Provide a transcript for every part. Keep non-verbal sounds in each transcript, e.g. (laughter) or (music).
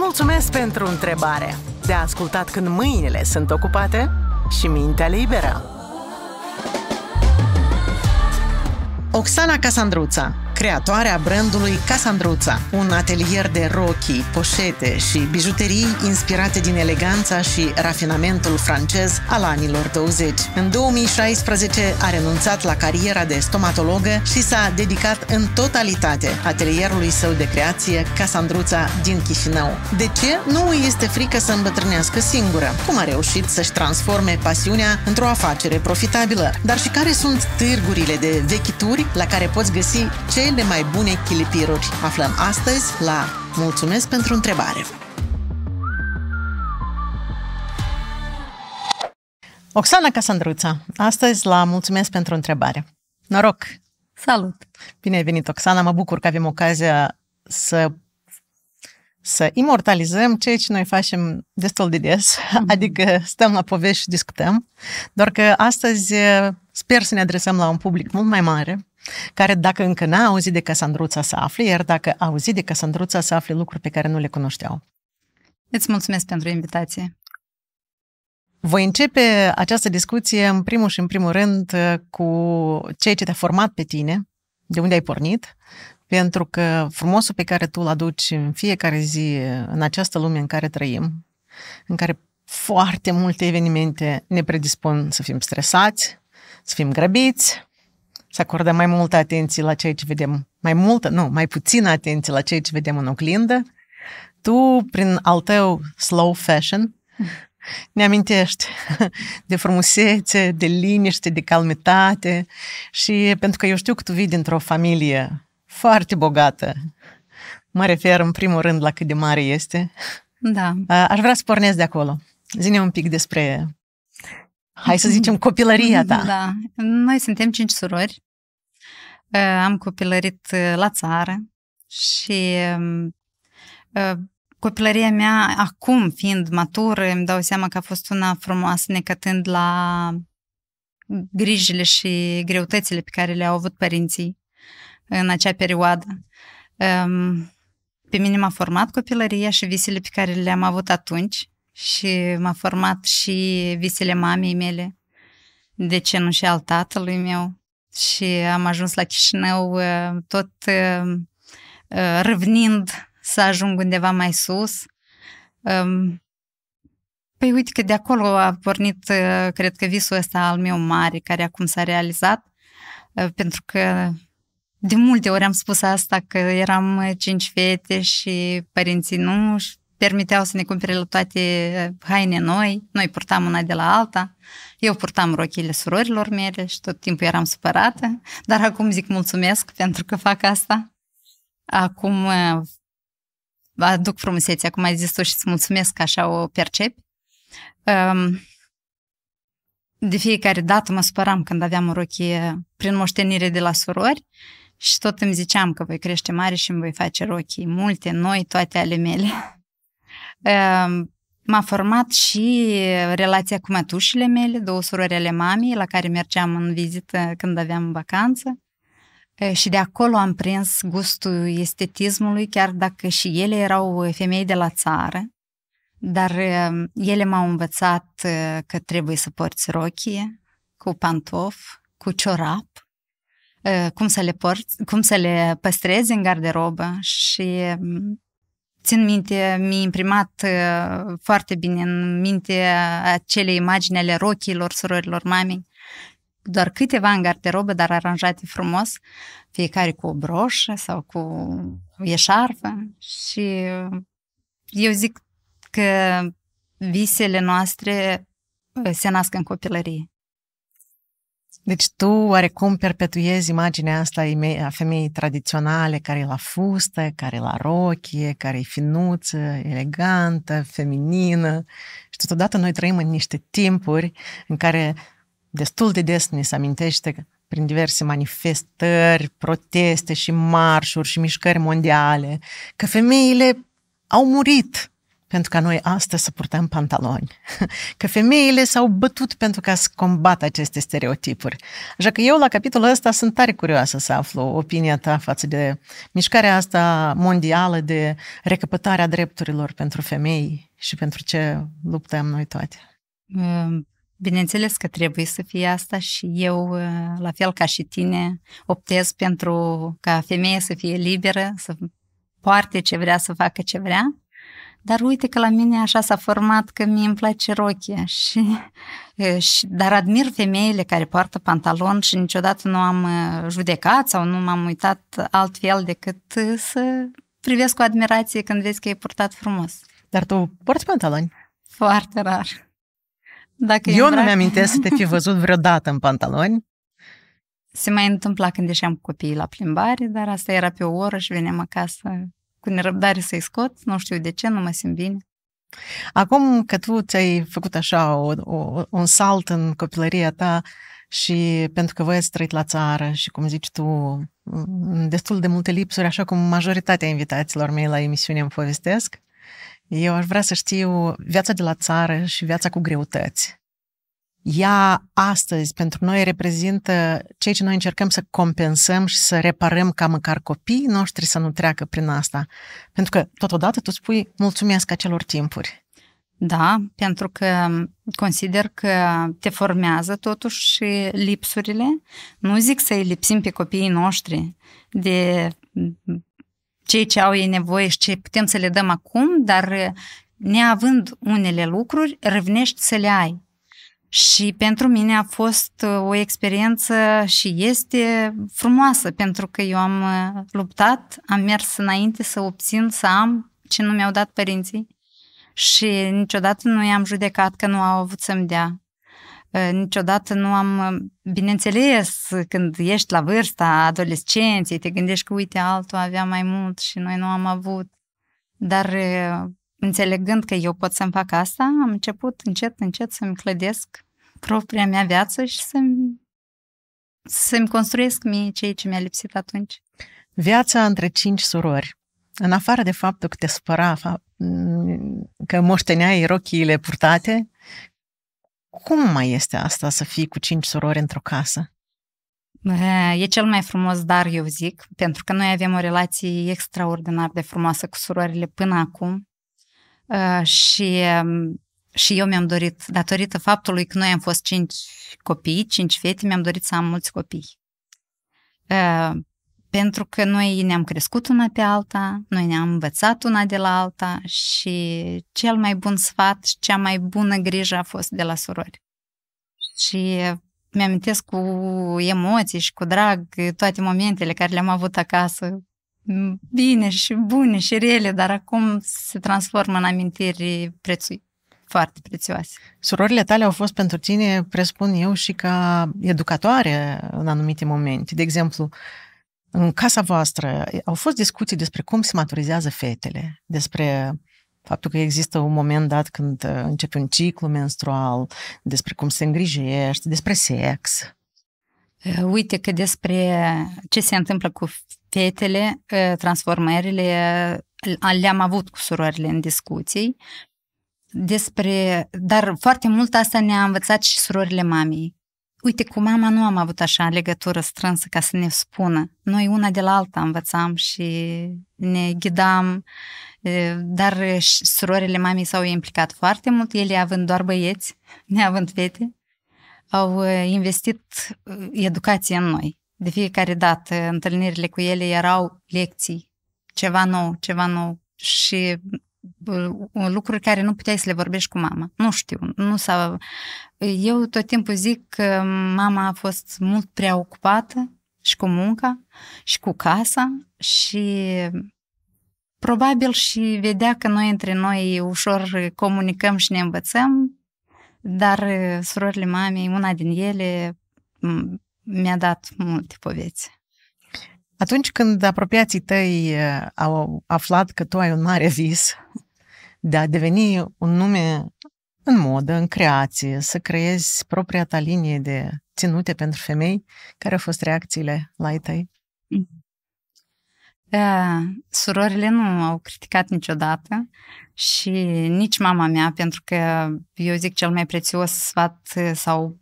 Mulțumesc pentru întrebare! De ascultat când mâinile sunt ocupate și mintea liberă. Oxana Casandruța creatoarea brandului Casandruța, un atelier de rochi, poșete și bijuterii inspirate din eleganța și rafinamentul francez al anilor 20. În 2016 a renunțat la cariera de stomatologă și s-a dedicat în totalitate atelierului său de creație Casandruța din Chișinău. De ce nu este frică să îmbătrânească singură? Cum a reușit să-și transforme pasiunea într-o afacere profitabilă? Dar și care sunt târgurile de vechituri la care poți găsi ce cele mai bune chilipiruri? Aflăm astăzi la Mulțumesc pentru întrebare! Oxana Casandruța, astăzi la Mulțumesc pentru întrebare. Noroc! Salut! Bine ai venit, Oxana! Mă bucur că avem ocazia să să imortalizăm ceea ce noi facem destul de des, mhm. adică stăm la povești și discutăm, doar că astăzi eh, sper să ne adresăm la un public mult mai mare, care dacă încă n-a auzit de Casandruța să afle, iar dacă a auzit de Casandruța să afle lucruri pe care nu le cunoșteau. Îți mulțumesc pentru invitație. Voi începe această discuție în primul și în primul rând cu ceea ce te-a format pe tine, de unde ai pornit, pentru că frumosul pe care tu îl aduci în fiecare zi în această lume în care trăim, în care foarte multe evenimente ne predispun să fim stresați, să fim grăbiți, să acordăm mai multă atenție la ceea ce vedem, mai multă, nu, mai puțină atenție la ceea ce vedem în oglindă, tu, prin al tău slow fashion, (laughs) ne amintești de frumusețe, de liniște, de calmitate și pentru că eu știu că tu vii dintr-o familie foarte bogată, mă refer în primul rând la cât de mare este. Da. Aș vrea să pornesc de acolo. Zine un pic despre hai să zicem, copilăria ta. Da. Noi suntem cinci surori. Uh, am copilărit uh, la țară și um, uh, copilăria mea, acum fiind matură, îmi dau seama că a fost una frumoasă, necătând la grijile și greutățile pe care le-au avut părinții în acea perioadă. Um, pe mine m-a format copilăria și visele pe care le-am avut atunci și m-a format și visele mamei mele, de ce nu și al tatălui meu. Și am ajuns la Chișinău uh, tot uh, uh, răvnind să ajung undeva mai sus. Um, păi uite că de acolo a pornit, cred că visul ăsta al meu mare, care acum s-a realizat, pentru că de multe ori am spus asta, că eram cinci fete și părinții nu, și permiteau să ne cumpere la toate eh, haine noi, noi purtam una de la alta, eu purtam rochile surorilor mele și tot timpul eram supărată, dar acum zic mulțumesc pentru că fac asta. Acum eh, aduc frumusețe, acum ai zis tu și îți mulțumesc că așa o percepi. Ehm, de fiecare dată mă supăram când aveam o rochie prin moștenire de la surori și tot îmi ziceam că voi crește mare și îmi voi face rochii multe, noi, toate ale mele. Ehm, m-a format și relația cu mătușile mele, două surori ale mamei, la care mergeam în vizită când aveam vacanță. Și de acolo am prins gustul estetismului, chiar dacă și ele erau femei de la țară, dar ele m-au învățat că trebuie să porți rochie, cu pantof, cu ciorap, cum să le, porți, cum să le păstrezi în garderobă și țin minte, mi-a imprimat uh, foarte bine în minte acele imagini ale rochilor surorilor mamei. Doar câteva în garderobă, dar aranjate frumos, fiecare cu o broșă sau cu o eșarfă și uh, eu zic că visele noastre uh, se nasc în copilărie. Deci tu oarecum perpetuezi imaginea asta a femeii tradiționale, care e la fustă, care e la rochie, care e finuță, elegantă, feminină. Și totodată noi trăim în niște timpuri în care destul de des ne se amintește prin diverse manifestări, proteste și marșuri și mișcări mondiale, că femeile au murit pentru ca noi astăzi să purtăm pantaloni. (laughs) Că femeile s-au bătut pentru ca să combată aceste stereotipuri. Așa că eu la capitolul ăsta sunt tare curioasă să aflu opinia ta față de mișcarea asta mondială de recăpătarea drepturilor pentru femei și pentru ce luptăm noi toate. Ehm, bineînțeles că trebuie să fie asta și eu, eh, la fel ca și tine, optez pentru ca femeia să fie liberă, să poarte ce vrea, să facă ce vrea dar uite că la mine așa s-a format că mi îmi place rochia și, (laughs) și dar admir femeile care poartă pantalon și niciodată nu am judecat sau nu m-am uitat altfel decât să privesc cu admirație când vezi că e purtat frumos. Dar tu porți pantaloni? Foarte rar. Dacă Eu nu mi-amintesc să te fi (laughs) văzut vreodată în pantaloni. Se mai întâmpla când ieșeam cu copiii la plimbare, dar asta era pe o oră și veneam acasă cu nerăbdare să-i scot, nu știu de ce, nu mă simt bine. Acum că tu ți-ai făcut așa o, o, un salt în copilăria ta și pentru că voi ați trăit la țară și, cum zici tu, mm, destul de multe lipsuri, așa cum majoritatea invitaților mei la emisiune îmi povestesc, eu aș vrea să știu viața de la țară și viața cu greutăți ea astăzi pentru noi reprezintă ceea ce noi încercăm să compensăm și să reparăm ca măcar copiii noștri să nu treacă prin asta. Pentru că totodată tu spui mulțumesc acelor timpuri. Da, pentru că consider că te formează totuși și lipsurile. Nu zic să-i lipsim pe copiii noștri de cei ce au ei nevoie și ce putem să le dăm acum, dar neavând unele lucruri, revenești să le ai. Și pentru mine a fost uh, o experiență și este frumoasă, pentru că eu am uh, luptat, am mers înainte să obțin, să am ce nu mi-au dat părinții și niciodată nu i-am judecat că nu au avut să-mi dea. Uh, niciodată nu am, bineînțeles, când ești la vârsta adolescenței, te gândești că, uite, altul avea mai mult și noi nu am avut. Dar înțelegând că eu pot să-mi fac asta, am început încet, încet să-mi clădesc propria mea viață și să-mi, să-mi construiesc mie ceea ce mi-a lipsit atunci. Viața între cinci surori. În afară de faptul că te spăra că moșteneai rochiile purtate, cum mai este asta să fii cu cinci surori într-o casă? Eh, e cel mai frumos dar, eu zic, pentru că noi avem o relație extraordinar de frumoasă cu surorile până acum. Uh, și, um, și eu mi-am dorit, datorită faptului că noi am fost cinci copii, cinci fete, mi-am dorit să am mulți copii. Uh, pentru că noi ne-am crescut una pe alta, noi ne-am învățat una de la alta și cel mai bun sfat și cea mai bună grijă a fost de la surori. Și mi-amintesc cu emoții și cu drag toate momentele care le-am avut acasă bine și bune și rele, dar acum se transformă în amintiri prețui, foarte prețioase. Surorile tale au fost pentru tine, presupun eu, și ca educatoare în anumite momente. De exemplu, în casa voastră au fost discuții despre cum se maturizează fetele, despre faptul că există un moment dat când uh, începe un ciclu menstrual, despre cum se îngrijește, despre sex. Uh, uite că despre ce se întâmplă cu fetele, ă, transformările, le-am avut cu surorile în discuții despre, dar foarte mult asta ne-a învățat și surorile mamei. Uite, cu mama nu am avut așa legătură strânsă ca să ne spună. Noi una de la alta învățam și ne ghidam, dar surorile mamei s-au implicat foarte mult, ele având doar băieți, (laughs) neavând fete, au investit educație în noi. De fiecare dată întâlnirile cu ele erau lecții, ceva nou, ceva nou și uh, uh, lucruri care nu puteai să le vorbești cu mama. Nu știu, nu s Eu tot timpul zic că mama a fost mult prea ocupată și cu munca și cu casa și probabil și vedea că noi între noi ușor comunicăm și ne învățăm, dar uh, surorile mamei, una din ele mi-a dat multe poveți. Atunci când apropiații tăi au aflat că tu ai un mare vis de a deveni un nume în modă, în creație, să creezi propria ta linie de ținute pentru femei, care au fost reacțiile la ei tăi? Da, surorile nu au criticat niciodată și nici mama mea, pentru că eu zic cel mai prețios sfat sau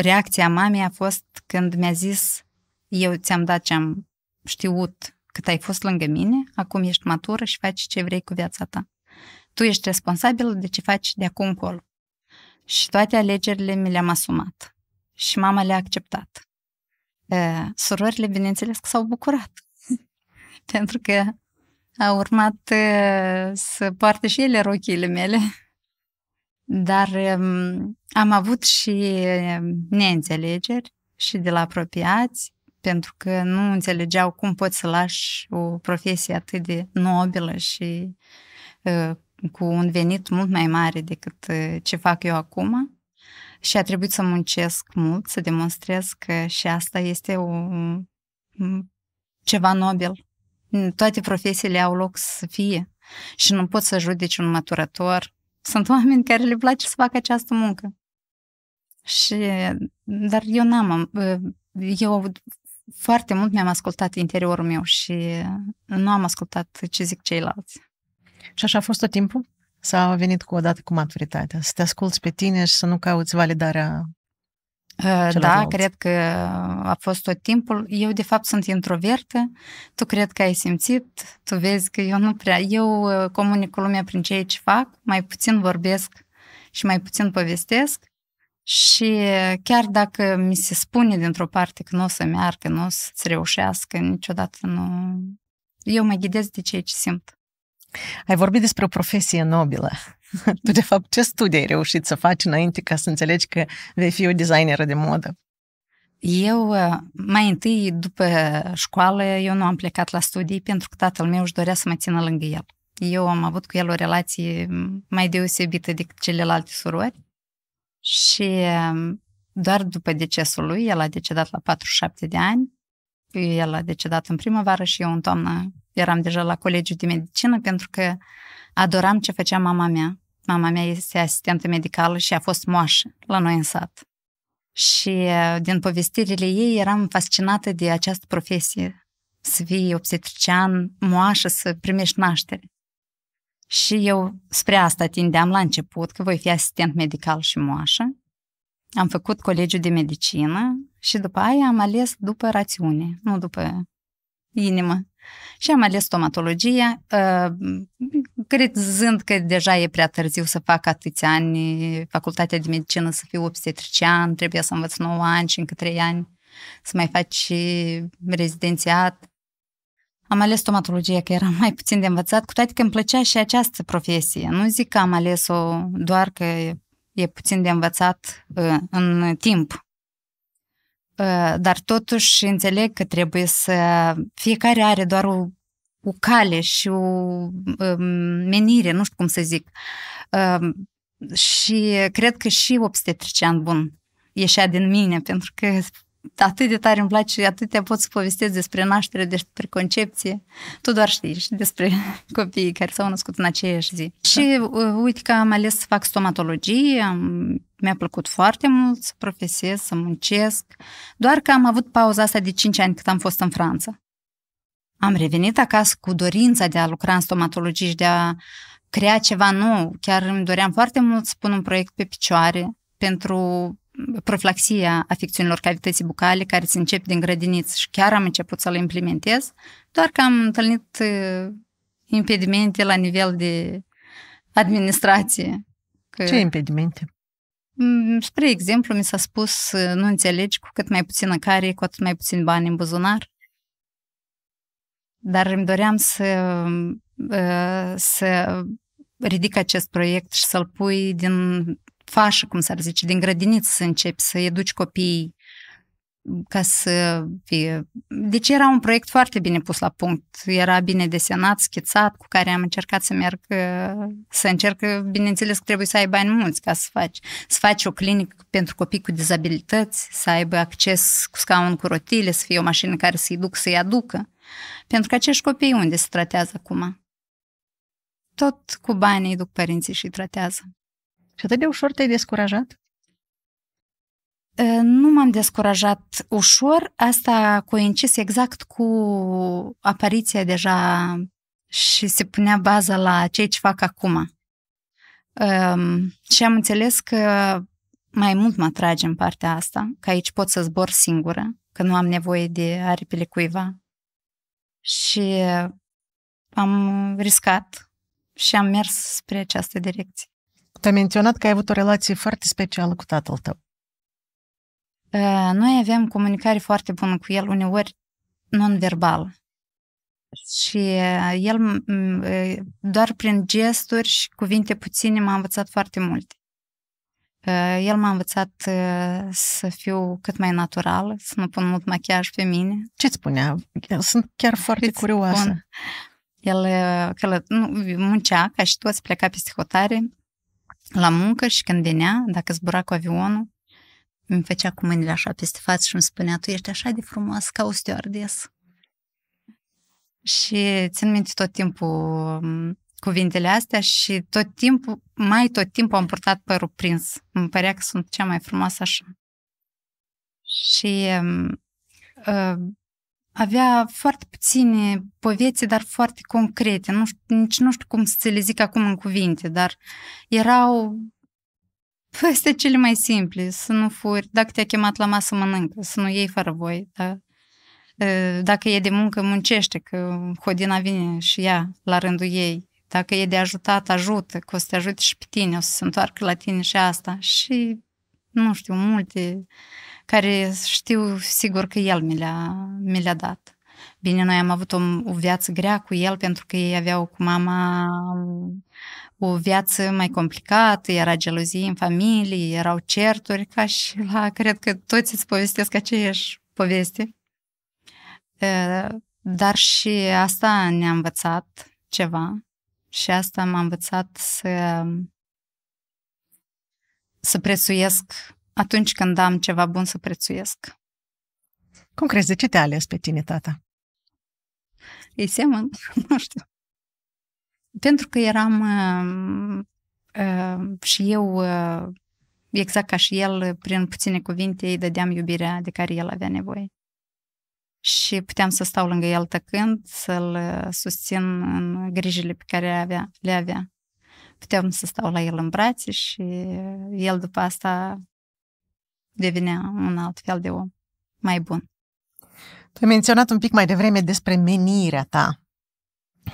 reacția mamei a fost când mi-a zis eu ți-am dat ce am știut cât ai fost lângă mine, acum ești matură și faci ce vrei cu viața ta. Tu ești responsabil de ce faci de acum încolo. Și toate alegerile mi le-am asumat. Și mama le-a acceptat. Ă, surorile, bineînțeles, că s-au bucurat. (laughs) Pentru că au urmat ă, să poartă și ele rochiile mele. Dar um, am avut și um, neînțelegeri și de la apropiați, pentru că nu înțelegeau cum poți să lași o profesie atât de nobilă și uh, cu un venit mult mai mare decât uh, ce fac eu acum și a trebuit să muncesc mult, să demonstrez că și asta este o, um, ceva nobil. Toate profesiile au loc să fie și nu pot să judeci un maturator sunt oameni care le place să facă această muncă. Și, dar eu n-am, ă, eu foarte mult mi-am ascultat interiorul meu și nu am ascultat ce zic ceilalți. Și așa a fost tot timpul? Sau a venit cu odată cu maturitatea? Să te asculți pe tine și să nu cauți validarea da, cred că a fost tot timpul. Eu, de fapt, sunt introvertă. Tu cred că ai simțit, tu vezi că eu nu prea... Eu uh, comunic cu lumea prin ceea ce fac, mai puțin vorbesc și mai puțin povestesc. Și uh, chiar dacă mi se spune dintr-o parte că nu o să meargă, nu o să-ți reușească, niciodată nu... Eu mă ghidez de ceea ce simt. Ai vorbit despre o profesie nobilă. (laughs) Tu, de fapt, ce studii ai reușit să faci înainte ca să înțelegi că vei fi o designeră de modă? Eu, uh, mai întâi, după școală, eu nu am plecat la studii pentru că tatăl meu își dorea să mă țină lângă el. Eu am avut cu el o relație mai deosebită decât celelalte surori și um, doar după decesul lui, el a decedat la 47 de ani, el a decedat în primăvară și eu în toamnă eram deja la colegiul de medicină pentru că adoram ce făcea mama mea. Mama mea este asistentă medicală și a fost moașă la noi în sat. Și uh, din povestirile ei eram fascinată de această profesie. Să fii obstetrician, moașă, să primești naștere. Și eu spre asta tindeam la început, că voi fi asistent medical și moașă. Am făcut colegiul de medicină și după aia am ales după rațiune, nu după inimă. Și am ales stomatologia, uh, crezând că deja e prea târziu să fac atâți ani, facultatea de medicină să fiu obstetrician, trebuie să învăț 9 ani și încă 3 ani să mai faci rezidențiat. Am ales stomatologia, că era (laughs) mai puțin de învățat, cu toate că îmi plăcea și această profesie. Nu zic că am ales-o doar că e puțin de învățat uh, în timp. Э, dar totuși înțeleg că trebuie să... Fiecare are doar o, o cale și o um, menire, nu știu cum să zic. Um, și cred că și obstetrician bun ieșea din mine, pentru că atât de tare îmi place, și atâtea pot să povestesc despre naștere, despre concepție. Tu doar știi și despre (laughs) copiii care s-au născut în aceeași zi. Da. Și uh, uite că am ales să fac stomatologie, mi-a plăcut foarte mult să profesez, să muncesc, doar că am avut pauza asta de 5 ani cât am fost în Franța. Am revenit acasă cu dorința de a lucra în stomatologie și de a crea ceva nou. Chiar îmi doream foarte mult să pun un proiect pe picioare pentru proflaxia afecțiunilor cavității bucale care se încep din grădiniță și chiar am început să-l implementez, doar că am întâlnit uh, impedimente la nivel de administrație. Că, Ce impedimente? Mm, spre exemplu, mi s-a spus, uh, nu înțelegi, cu cât mai puțină care, cu atât mai puțin bani în buzunar. Dar îmi doream să, uh, să ridic acest proiect și să-l pui din fașă, cum s-ar zice, din grădiniță să începi să educi copiii ca să fie... Deci era un proiect foarte bine pus la punct. Era bine desenat, schițat, cu care am încercat să merg, uh, să încerc, uh, bineînțeles că trebuie să ai bani mulți ca să faci. Să faci o clinică pentru copii cu dizabilități, să aibă acces cu scaun cu rotile, să fie o mașină care să-i duc, să-i aducă. Pentru că acești copii unde se tratează acum? Tot cu banii îi duc părinții și îi tratează. Și atât de ușor te-ai descurajat? Nu m-am descurajat ușor, asta a coincis exact cu apariția deja și se punea baza la ceea ce fac acum. Și am înțeles că mai mult mă atrage în partea asta, că aici pot să zbor singură, că nu am nevoie de aripile cuiva. Și am riscat și am mers spre această direcție. Tu ai menționat că ai avut o relație foarte specială cu tatăl tău. Noi avem comunicare foarte bună cu el, uneori non-verbal. Și uh, el, mm, doar prin gesturi și cuvinte puține, m-a învățat foarte multe. El m-a învățat uh, să fiu cât mai naturală, să nu pun mult machiaj pe mine. Ce îți spunea? Eu sunt chiar (laughs) foarte curioasă. Spun. El uh, călă, nu, muncea, ca și toți, pleca peste hotare, la muncă și când venea, dacă zbura cu avionul, îmi făcea cu mâinile așa peste față și îmi spunea, tu ești așa de frumos ca o stewardess. Și țin minte tot timpul cuvintele astea și tot timpul, mai tot timpul am purtat părul prins. Îmi părea că sunt cea mai frumoasă așa. Și uh, avea foarte puține povețe, dar foarte concrete. Nu știu, nici nu știu cum să ți le zic acum în cuvinte, dar erau peste cele mai simple. Să nu furi, dacă te-a chemat la masă, mănâncă, să nu iei fără voi. Da? Ă, dacă e de muncă, muncește, că Hodina vine și ea la rândul ei. Dacă e de ajutat, ajută, că o să te ajute și pe tine, o să se întoarcă la tine și asta. Și, nu știu, multe care știu sigur că el mi le-a, mi le-a dat. Bine, noi am avut o, o viață grea cu el pentru că ei aveau cu mama um, o viață mai complicată, era gelozie în familie, erau certuri, ca și la, cred că toți îți povestesc aceeași poveste. Dar și asta ne-a învățat ceva și asta m-a învățat să, să prețuiesc atunci când am ceva bun să prețuiesc. Cum crezi, de ce te-a ales pe tine tata? Ei seamăn, (laughs) nu știu. Pentru că eram uh, uh, și eu, uh, exact ca și el, prin puține cuvinte îi dădeam iubirea de care el avea nevoie. Și puteam să stau lângă el tăcând, să-l uh, susțin în grijile pe care avea, le avea. Puteam să stau la el în brațe și uh, el după asta devenea un alt fel de om mai bun. Tu ai menționat un pic mai devreme despre menirea ta,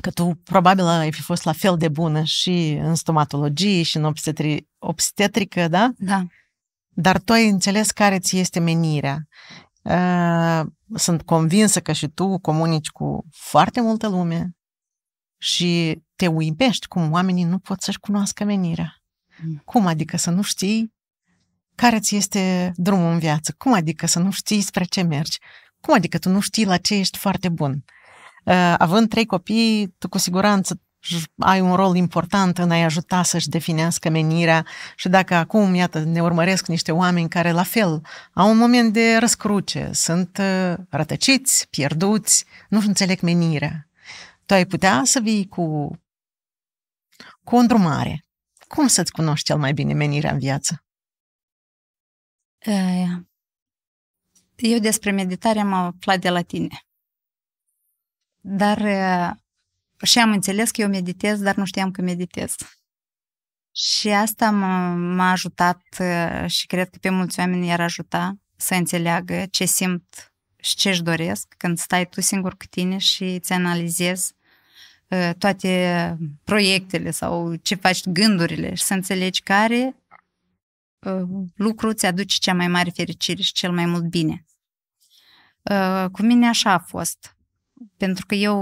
că tu probabil ai fi fost la fel de bună și în stomatologie și în obstetri- obstetrică, da? Da. Dar tu ai înțeles care ți este menirea. Sunt convinsă că și tu comunici cu foarte multă lume și te uimești cum oamenii nu pot să-și cunoască menirea. Mm. Cum adică să nu știi care ți este drumul în viață? Cum adică să nu știi spre ce mergi? Cum adică tu nu știi la ce ești foarte bun? Uh, având trei copii, tu cu siguranță ai un rol important în a-i ajuta să-și definească menirea și dacă acum, iată, ne urmăresc niște oameni care la fel au un moment de răscruce, sunt uh, rătăciți, pierduți, nu-și înțeleg menirea. Tu ai putea să vii cu, cu o îndrumare. Cum să-ți cunoști cel mai bine menirea în viață? Eu despre meditare am aflat de la tine. Dar și am înțeles că eu meditez, dar nu știam că meditez. Și asta m-a ajutat și cred că pe mulți oameni i-ar ajuta să înțeleagă ce simt și ce își doresc când stai tu singur cu tine și îți analizezi toate proiectele sau ce faci gândurile și să înțelegi care Ă, lucru îți aduce cea mai mare fericire și cel mai mult bine. Ă, cu mine așa a fost. Pentru că eu,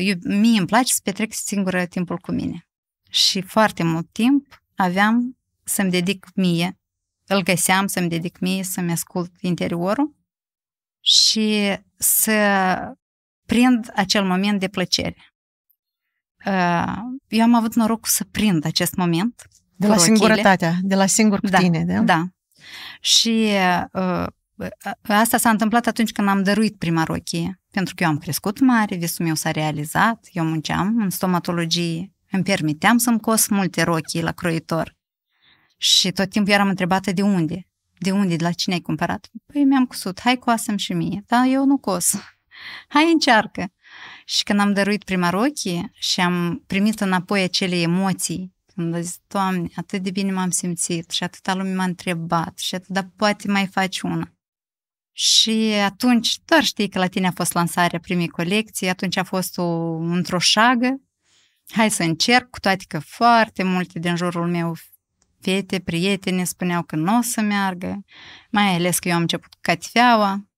eu ă, mie îmi place să petrec singură timpul cu mine. Și foarte mult timp aveam să-mi dedic mie, îl găseam să-mi dedic mie, să-mi ascult interiorul și să prind acel moment de plăcere. Eu am avut norocul să prind acest moment de la singurătatea, de la singur cu da, tine, da? Da. Și uh, asta s-a întâmplat atunci când am dăruit prima rochie, pentru că eu am crescut mare, visul meu s-a realizat, eu munceam în stomatologie, îmi permiteam să-mi cos multe rochii la croitor. Și tot timpul eram întrebată de unde, de unde, de la cine ai cumpărat? Păi mi-am cusut, hai coasem și mie, dar eu nu cos. (laughs) Hai încearcă. Și când am dăruit prima rochie și am primit înapoi acele emoții când a zis, Doamne, atât de bine m-am simțit și atâta lume m-a întrebat și atât, dar poate mai faci una. Și atunci, doar știi că la tine a fost lansarea primei colecții, atunci a fost o într-o șagă, hai să încerc, cu toate că foarte multe din jurul meu fete, prietene spuneau că nu o să meargă, mai ales că eu am început cu catifeaua,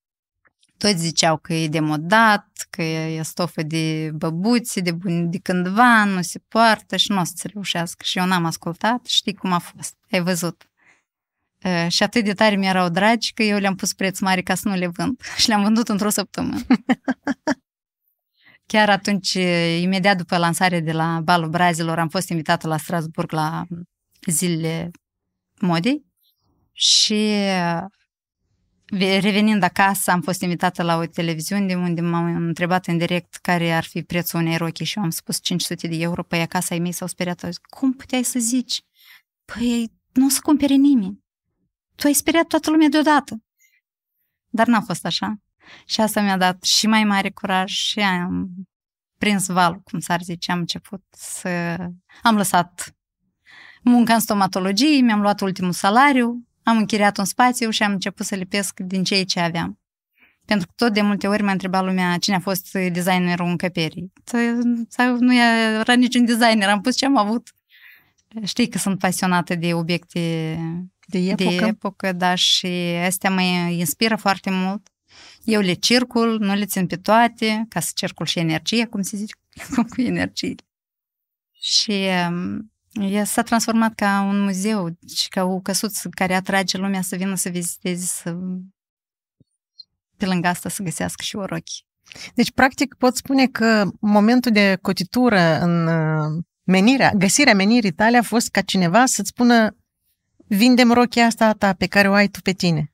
toți ziceau că e demodat, că e stofă de băbuțe, de, bun, de cândva, nu se poartă și nu o să se reușească. Și eu n-am ascultat, știi cum a fost, ai văzut. Uh, și atât de tare mi-erau dragi că eu le-am pus preț mare ca să nu le vând. (laughs) Și le-am vândut într-o săptămână. (laughs) Chiar atunci, imediat după lansarea de la Balul Brazilor, am fost invitată la Strasburg la zilele modei și Revenind acasă, am fost invitată la o televiziune de unde m-au întrebat în direct care ar fi prețul unei rochii și eu am spus 500 de euro. Păi acasă ai mei s-au speriat. Cum puteai să zici? Păi nu o să cumpere nimeni. Tu ai speriat toată lumea deodată. Dar n-a fost așa. Și asta mi-a dat și mai mare curaj și am prins valul, cum s-ar zice. Am început să... Am lăsat munca în stomatologie, mi-am luat ultimul salariu, am închiriat un spațiu și am început să lipesc din cei ce aveam. Pentru că tot de multe ori m-a întrebat lumea cine a fost designerul încăperii. Sau nu era niciun designer, am pus ce am avut. Știi că sunt pasionată de obiecte de epocă, de epocă da, și astea mă inspiră foarte mult. Eu le circul, nu le țin pe toate, ca să circul și energie, cum se zice, (laughs) cum cu energie. Și um, ea s-a transformat ca un muzeu și ca o căsuță care atrage lumea să vină să viziteze, să... pe lângă asta să găsească și orochi. Deci, practic, pot spune că momentul de cotitură în uh, menirea, găsirea menirii tale a fost ca cineva să-ți spună vindem rochia asta a ta pe care o ai tu pe tine.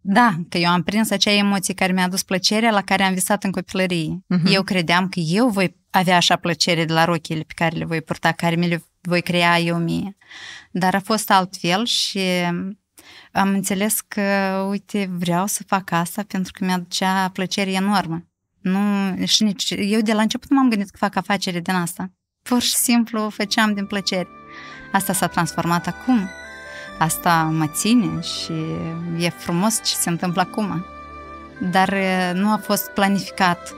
Da, că eu am prins acea emoție care mi-a adus plăcerea la care am visat în copilărie. Uh-huh. Eu credeam că eu voi avea așa plăcere de la rochile pe care le voi purta, care mi le voi crea eu mie. Dar a fost altfel și am înțeles că, uite, vreau să fac asta pentru că mi a ducea plăcere enormă. Nu, și nici, eu de la început m-am gândit că fac afacere din asta. Pur și simplu o făceam din plăcere. Asta s-a transformat acum. Asta mă ține și e frumos ce se întâmplă acum. Dar nu a fost planificat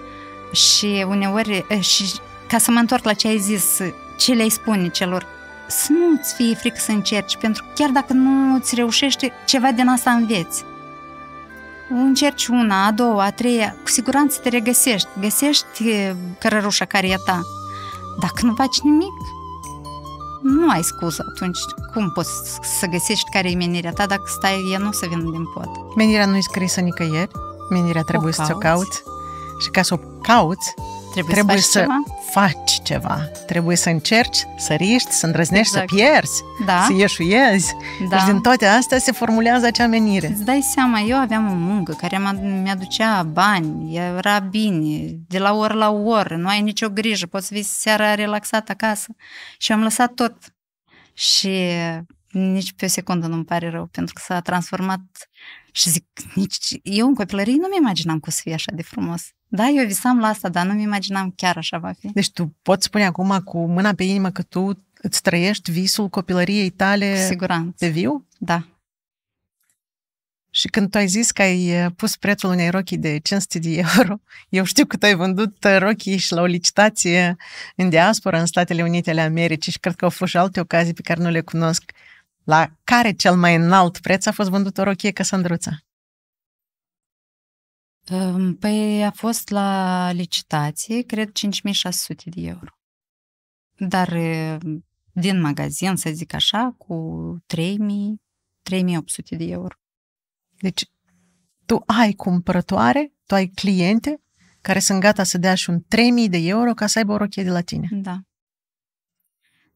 și uneori, și ca să mă întorc la ce ai zis, ce le-ai spune celor? Să nu-ți fie frică să încerci, pentru că chiar dacă nu ți reușește, ceva din asta înveți. Încerci una, a doua, a treia, cu siguranță te regăsești, găsești cărărușa care e ta. Dacă nu faci nimic, nu ai scuză atunci. Cum poți să găsești care e menirea ta dacă stai ea nu să vină din pod? Menirea nu e scrisă nicăieri, menirea trebuie să o cauți. Și ca să o cauți, Trebuie, trebuie să, faci, să ceva? faci ceva. Trebuie să încerci, să riști, să îndrăznești, exact. să pierzi, da. să ieșuiezi. Da. Și deci din toate astea se formulează acea menire. Îți dai seama, eu aveam o muncă care mi-aducea bani, era bine, de la oră la oră, nu ai nicio grijă, poți să vii seara relaxat acasă. Și am lăsat tot. Și nici pe o secundă nu-mi pare rău, pentru că s-a transformat și zic, nici eu în copilărie nu-mi imaginam că o să fie așa de frumos. Da, eu visam la asta, dar nu-mi imaginam chiar așa va fi. Deci tu poți spune acum cu mâna pe inimă că tu îți trăiești visul copilăriei tale cu siguranță. de viu? Da. Și când tu ai zis că ai eh, pus prețul unei rochii de 500 de euro, (laughs) eu știu că tu ai vândut eh, rochii și la o licitație în diaspora, în Statele Unite ale Americii și cred că au fost și alte ocazii pe care nu le cunosc. La care cel mai înalt preț a fost vândută o rochie căsândruța? Ehm, păi a fost la licitație, cred, 5600 de euro. Dar ehm, din magazin, să zic așa, cu 3000, 3800 de euro. Deci tu ai cumpărătoare, tu ai cliente care sunt gata să dea și un 3000 de euro ca să aibă o rochie de la tine. Da.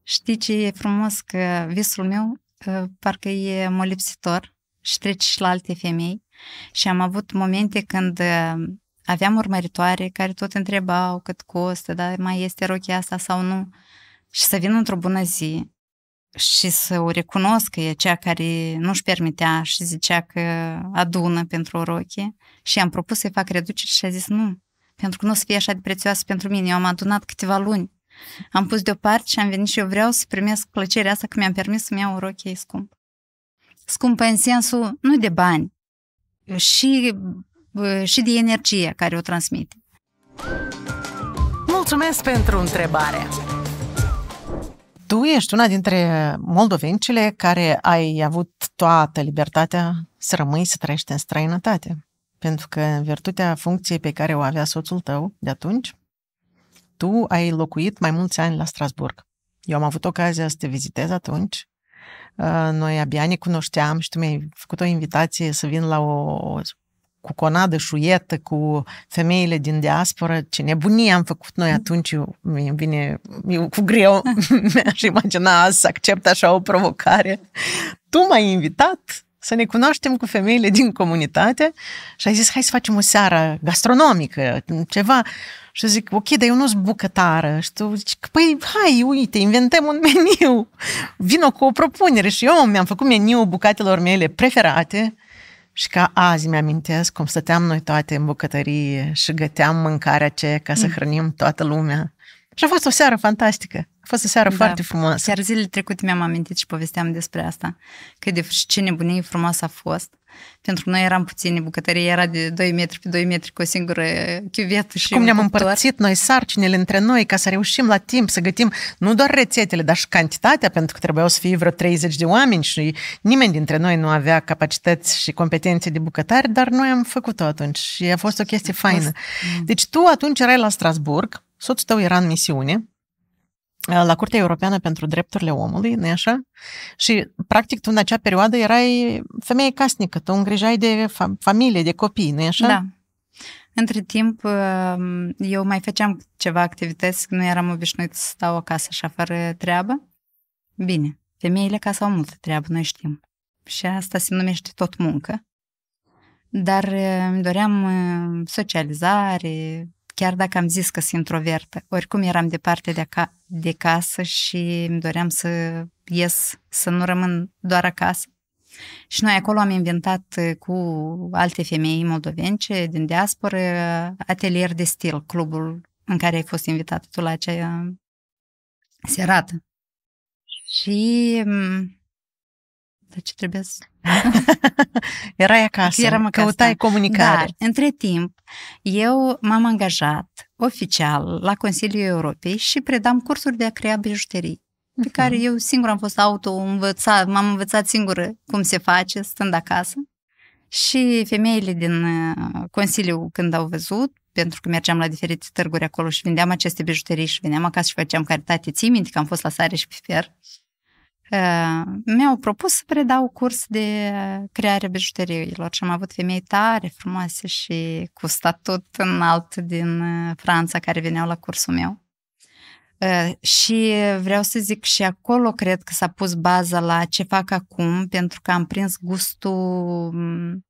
Știi ce e frumos? Că visul meu ehm, parcă e molipsitor și treci și la alte femei. Și am avut momente când uh, aveam urmăritoare care tot întrebau cât costă, dar mai este rochia asta sau nu. Și să vin într-o bună zi și să o recunosc că e cea care nu-și permitea și zicea că adună pentru o rochie și am propus să-i fac reduceri și a zis nu, pentru că nu o să fie așa de prețioasă pentru mine, eu am adunat câteva luni. Am pus deoparte și am venit și eu vreau să primesc plăcerea asta că mi-am permis să-mi iau o rochie scumpă scumpă în sensul nu de bani, și, și de energie care o transmite. Mulțumesc pentru întrebare! Tu ești una dintre moldovencile care ai avut toată libertatea să rămâi să trăiești în străinătate. Pentru că, în virtutea funcției pe care o avea soțul tău de atunci, tu ai locuit mai mulți ani la Strasburg. Eu am avut ocazia să te vizitez atunci noi abia ne cunoșteam și tu mi-ai făcut o invitație să vin la o cu conadă șuietă, cu femeile din diaspora, ce nebunie am făcut noi atunci, mi vine eu cu greu, mi-aș imagina azi să accept așa o provocare. Tu m-ai invitat să ne cunoaștem cu femeile din comunitate și ai zis, hai să facem o seară gastronomică, ceva. Și zic, ok, dar eu nu sunt bucătară. Și tu zici, păi, hai, uite, inventăm un (laughs) meniu. Vino cu o propunere. Și eu mi-am făcut meniu bucatelor mele preferate. Și ca azi mi-amintesc cum stăteam noi toate în bucătărie și găteam mâncarea ce ca să mm. hrănim toată lumea. Și a fost o seară fantastică. A fost o seară da, foarte frumoasă. Chiar zilele trecute mi-am amintit și povesteam despre asta. Că de ce nebunie frumoasă a fost pentru că noi eram puține bucătării, era de 2 metri pe 2 metri cu o singură eh, chiuvetă și Cum ne-am împărțit noi sarcinile între noi ca să reușim la timp să gătim nu doar rețetele, dar și cantitatea, pentru că trebuiau să fie vreo 30 de oameni și nimeni dintre noi nu avea capacități și competențe de bucătari, dar noi am făcut-o atunci și a fost o chestie faină. Mm. Deci tu atunci erai la Strasburg, soțul tău era în misiune, Eh, la Curtea Europeană pentru Drepturile Omului, nu așa? Și, practic, tu în acea perioadă erai femeie casnică, tu îngrijai de fa- familie, de copii, nu așa? Da. Între timp, ehm, eu mai făceam ceva activități, nu eram obișnuit să stau acasă așa fără treabă. Bine, femeile ca au multă treabă, noi știm. Și asta se numește tot muncă. Dar ehm, îmi doream ehm, socializare, chiar dacă am zis că sunt introvertă, oricum eram departe de, aca- de casă și îmi doream să ies, să nu rămân doar acasă. Și noi acolo am inventat uh, cu alte femei moldovence din diasporă atelier de stil, clubul în care ai fost invitată tu la acea uh, serată. Și mm, ce trebuia să... (laughs) Erai acasă, Eram acasă. căutai comunicare. Dar, între timp, eu m-am angajat oficial la Consiliul Europei și predam cursuri de a crea bijuterii pe mhm. care eu singur am fost auto-învățat, m-am învățat singură cum se face, stând acasă. Și femeile din uh, Consiliu, când au văzut, pentru că mergeam la diferite târguri acolo și vindeam aceste bijuterii și veneam acasă și făceam caritate, ții minte că am fost la sare și piper. Ă, mi-au propus să predau curs de creare bijuteriilor și am avut femei tare, frumoase și cu statut înalt din ă, Franța care veneau la cursul meu. Ă, și vreau să zic și acolo cred că s-a pus baza la ce fac acum pentru că am prins gustul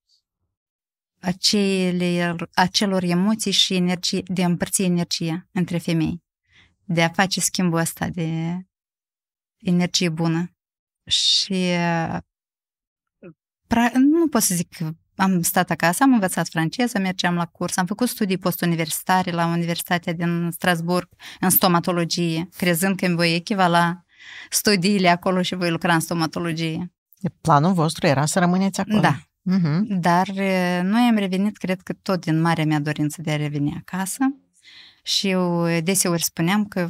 acele, acelor emoții și energie, de a împărți energia între femei, de a face schimbul ăsta de energie bună. Și pra, nu pot să zic că am stat acasă, am învățat franceză, mergeam la curs, am făcut studii postuniversitare la Universitatea din Strasburg în stomatologie, crezând că îmi voi echivala studiile acolo și voi lucra în stomatologie. Planul vostru era să rămâneți acolo. Da. Uh-huh. Dar noi am revenit, cred că tot din marea mea dorință de a reveni acasă și eu deseori spuneam că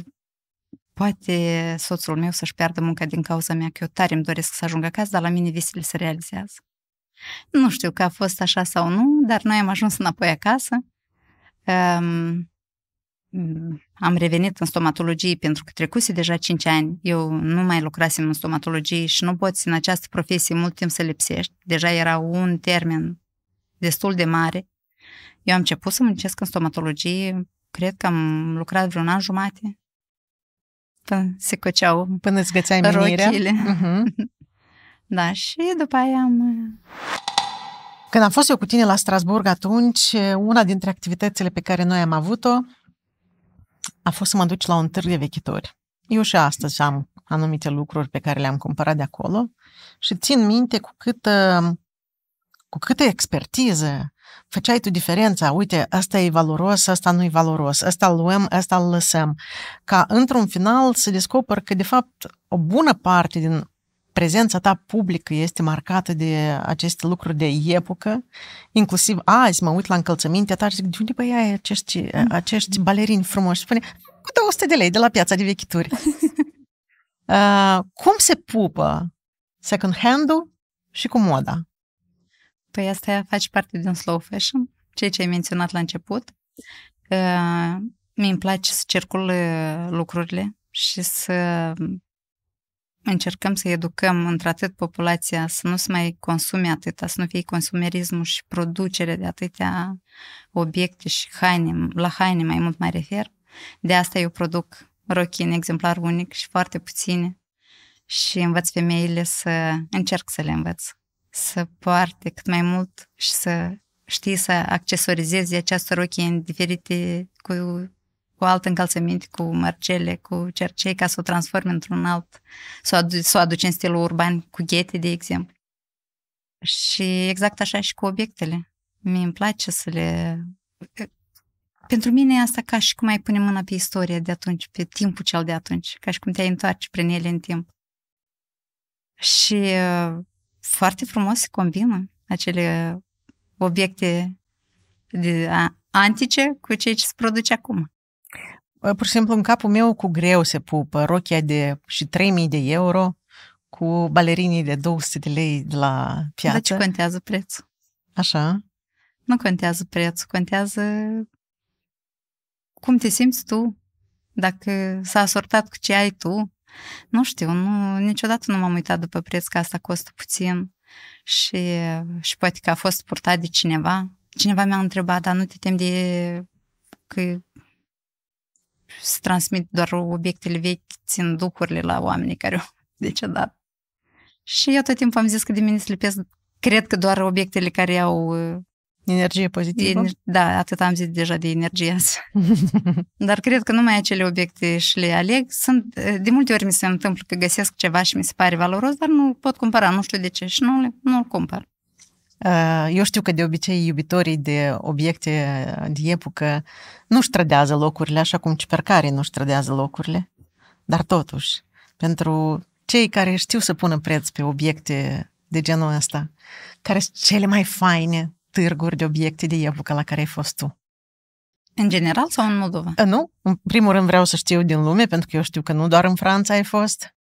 poate soțul meu să-și piardă munca din cauza mea, că eu tare îmi doresc să ajung acasă, dar la mine visele se realizează. Nu știu că a fost așa sau nu, dar noi am ajuns înapoi acasă. Um, am revenit în stomatologie pentru că trecuse deja 5 ani. Eu nu mai lucrasem în stomatologie și nu poți în această profesie mult timp să lipsești. Deja era un termen destul de mare. Eu am început să muncesc în stomatologie, cred că am lucrat vreun an jumate până se coceau Până îți gățeai menirea. Uh-huh. (laughs) da, și după aia am... Uh, Când am fost eu cu tine la Strasburg atunci, una dintre activitățile pe care noi am avut-o a fost să mă duci la un târg de vechitori. Eu și astăzi am anumite lucruri pe care le-am cumpărat de acolo și țin minte cu câtă, cu câtă expertiză făceai tu diferența, uite, ăsta e valoros, ăsta nu e valoros, ăsta îl luăm, ăsta îl lăsăm, ca într-un final să descoperi că, de fapt, o bună parte din prezența ta publică este marcată de aceste lucruri de epocă, inclusiv azi mă uit la încălțămintea ta și zic, de unde băi ai acești, mm. acești balerini frumoși? Spune, cu 200 de lei de la piața de vechituri. (laughs) uh, cum se pupă second hand-ul și cu moda? Păi asta face parte din slow fashion, ceea ce ai menționat la început. Uh, mi-mi place să circul uh, lucrurile și să încercăm să educăm într-atât populația să nu se mai consume atâta, să nu fie consumerismul și producerea de atâtea obiecte și haine, la haine mai mult mai refer. De asta eu produc rochii în exemplar unic și foarte puține și învăț femeile să încerc să le învăț să poarte cât mai mult și să știi să accesorizezi această rochie în diferite, cu, cu alt încălțăminte, cu mărcele, cu cercei, ca să o transformi într-un alt, să o, adu- să o aduci în stilul urban, cu ghete, de exemplu. Și exact așa și cu obiectele. Mie îmi place să le... Pentru mine e asta ca și cum ai pune mâna pe istorie de atunci, pe timpul cel de atunci, ca și cum te-ai întoarce prin ele în timp. Și foarte frumos se combină acele obiecte de a, antice cu ceea ce se produce acum. Ă, pur și simplu în capul meu cu greu se pupă rochia de și 3000 de euro cu balerinii de 200 de lei de la piață. Dar ce contează prețul? Așa. Nu contează prețul, contează cum te simți tu, dacă s-a asortat cu ce ai tu, nu știu, nu, niciodată nu m-am uitat după preț că asta costă puțin și, și poate că a fost purtat de cineva. Cineva mi-a întrebat, dar nu te tem de că se transmit doar obiectele vechi, țin ducurile la oamenii care au decedat. Și eu tot timpul am zis că de mine se lipesc, cred că doar obiectele care au Energie pozitivă? Ener- da, atât am zis deja de energie. (laughs) Dar cred că numai acele obiecte și le aleg. Sunt, de multe ori mi se întâmplă că găsesc ceva și mi se pare valoros, dar nu pot cumpăra, nu știu de ce și nu, le, nu-l cumpăr. Uh, eu știu că de obicei iubitorii de obiecte de epocă nu-și trădează locurile, așa cum cipercarii nu-și trădează locurile. Dar totuși, pentru cei care știu să pună preț pe obiecte de genul ăsta, care sunt cele mai faine, târguri de obiecte de epocă la care ai fost tu? În general sau în Moldova? Nu, în primul rând vreau să știu din lume, pentru că eu știu că nu doar în Franța ai fost.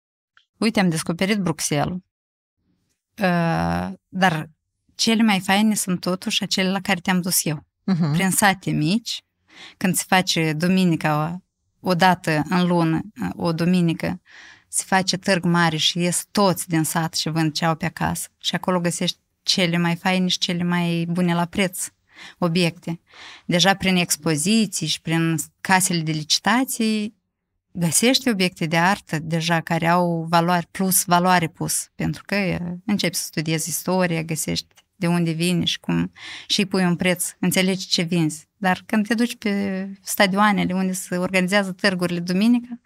Uite, am descoperit Bruxelles. Uh, dar cele mai faine sunt totuși acele la care te-am dus eu. Uh-huh. Prin sate mici, când se face duminica o dată în lună, o duminică, se face târg mare și ies toți din sat și vând ce au pe acasă. Și acolo găsești cele mai faine și cele mai bune la preț obiecte. Deja prin expoziții și prin casele de licitații găsești obiecte de artă deja care au valoare plus valoare pus, pentru că începi să studiezi istoria, găsești de unde vine și cum și pui un preț, înțelegi ce vinzi. Dar când te duci pe stadioanele unde se organizează târgurile duminică,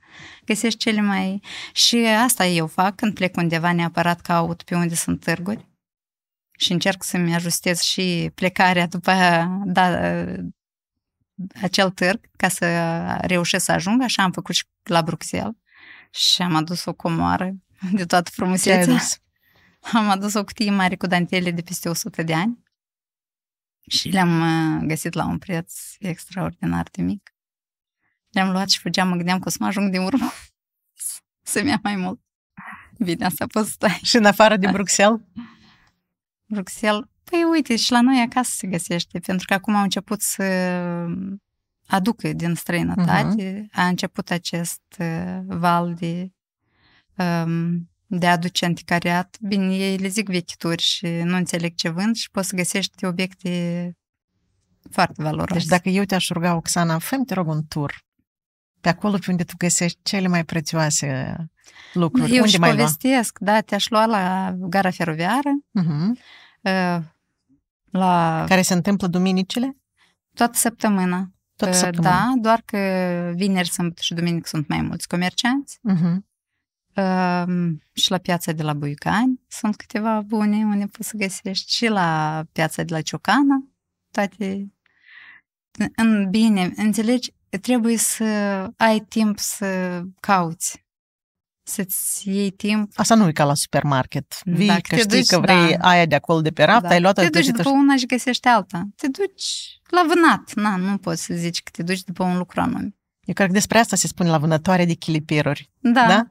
găsești cele mai... Și asta eu fac când plec undeva neapărat caut pe unde sunt târguri și încerc să-mi ajustez și plecarea după da, acel târg ca să reușesc să ajung. Așa am făcut și la Bruxelles și am adus o comoară de toată frumusețea. Am adus o cutie mare cu dantele de peste 100 de ani și le-am uh, găsit la un preț extraordinar de mic. Le-am luat și fugeam, mă gândeam că o să mă ajung din urmă (laughs) să-mi ia mai mult. Bine, asta poți stai. Și în afară de Bruxelles? Bruxelles, păi uite, și la noi acasă se găsește, pentru că acum au început să aducă din străinătate, uh-huh. a început acest uh, val de, um, de aduce anticariat. Bine, ei le zic vechituri și nu înțeleg ce vând și poți să găsești obiecte foarte valoroase. Deci dacă eu te-aș ruga, Oxana, fă te rog un tur pe acolo pe unde tu găsești cele mai prețioase lucruri. Eu unde își mai povestesc, lua? da, te-aș lua la gara feroviară, uh-huh Eh, la... Care se întâmplă duminicile? Toată săptămâna. Toată eh, săptămâna. Da, doar că vineri, sâmbătă și duminică sunt mai mulți comercianți. Uh-huh. Uh, și la piața de la Buicani sunt câteva bune unde poți să găsești și la piața de la Ciocana toate în bine, înțelegi, trebuie să ai timp să cauți să-ți iei timp. Asta nu e ca la supermarket. Da, Vii Dacă că știi duci, că da. vrei da. aia de acolo de pe raft, da. ai luat-o... Te duci după și... una și găsești alta. Te duci la vânat. Na, nu poți să zici că te duci după un lucru anume. Eu cred că despre asta se spune la vânătoare de chilipiruri. Da. da?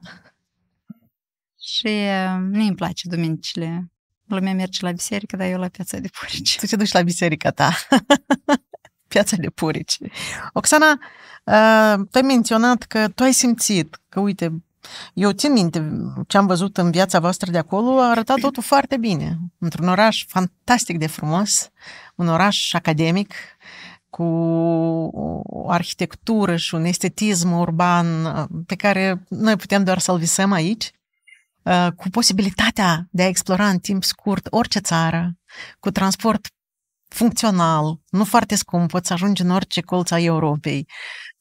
Și uh, nu îmi place duminicile. Lumea merge la biserică, dar eu la piața de purici. Tu te duci la biserica ta. (laughs) piața de purici. Oxana, uh, tu ai menționat că tu ai simțit că, uite, eu țin minte ce am văzut în viața voastră de acolo, a arătat totul foarte bine. Într-un oraș fantastic de frumos, un oraș academic, cu o arhitectură și un estetism urban uh, pe care noi putem doar să-l visăm aici, uh, cu posibilitatea de a explora în timp scurt orice țară, cu transport funcțional, nu foarte scump, poți ajunge în orice colț a Europei,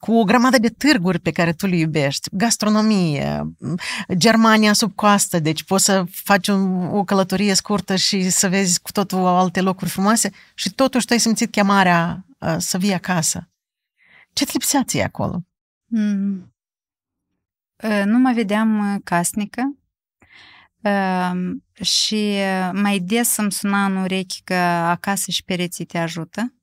cu o grămadă de târguri pe care tu le iubești, gastronomie, Germania sub coastă, deci poți să faci un, o călătorie scurtă și să vezi cu totul alte locuri frumoase și totuși tu ai simțit chemarea uh, să vii acasă. Ce-ți lipsea ție acolo? Mm. Nu mă vedeam uh, casnică uh, și mai des îmi suna în urechi că acasă și pereții te ajută.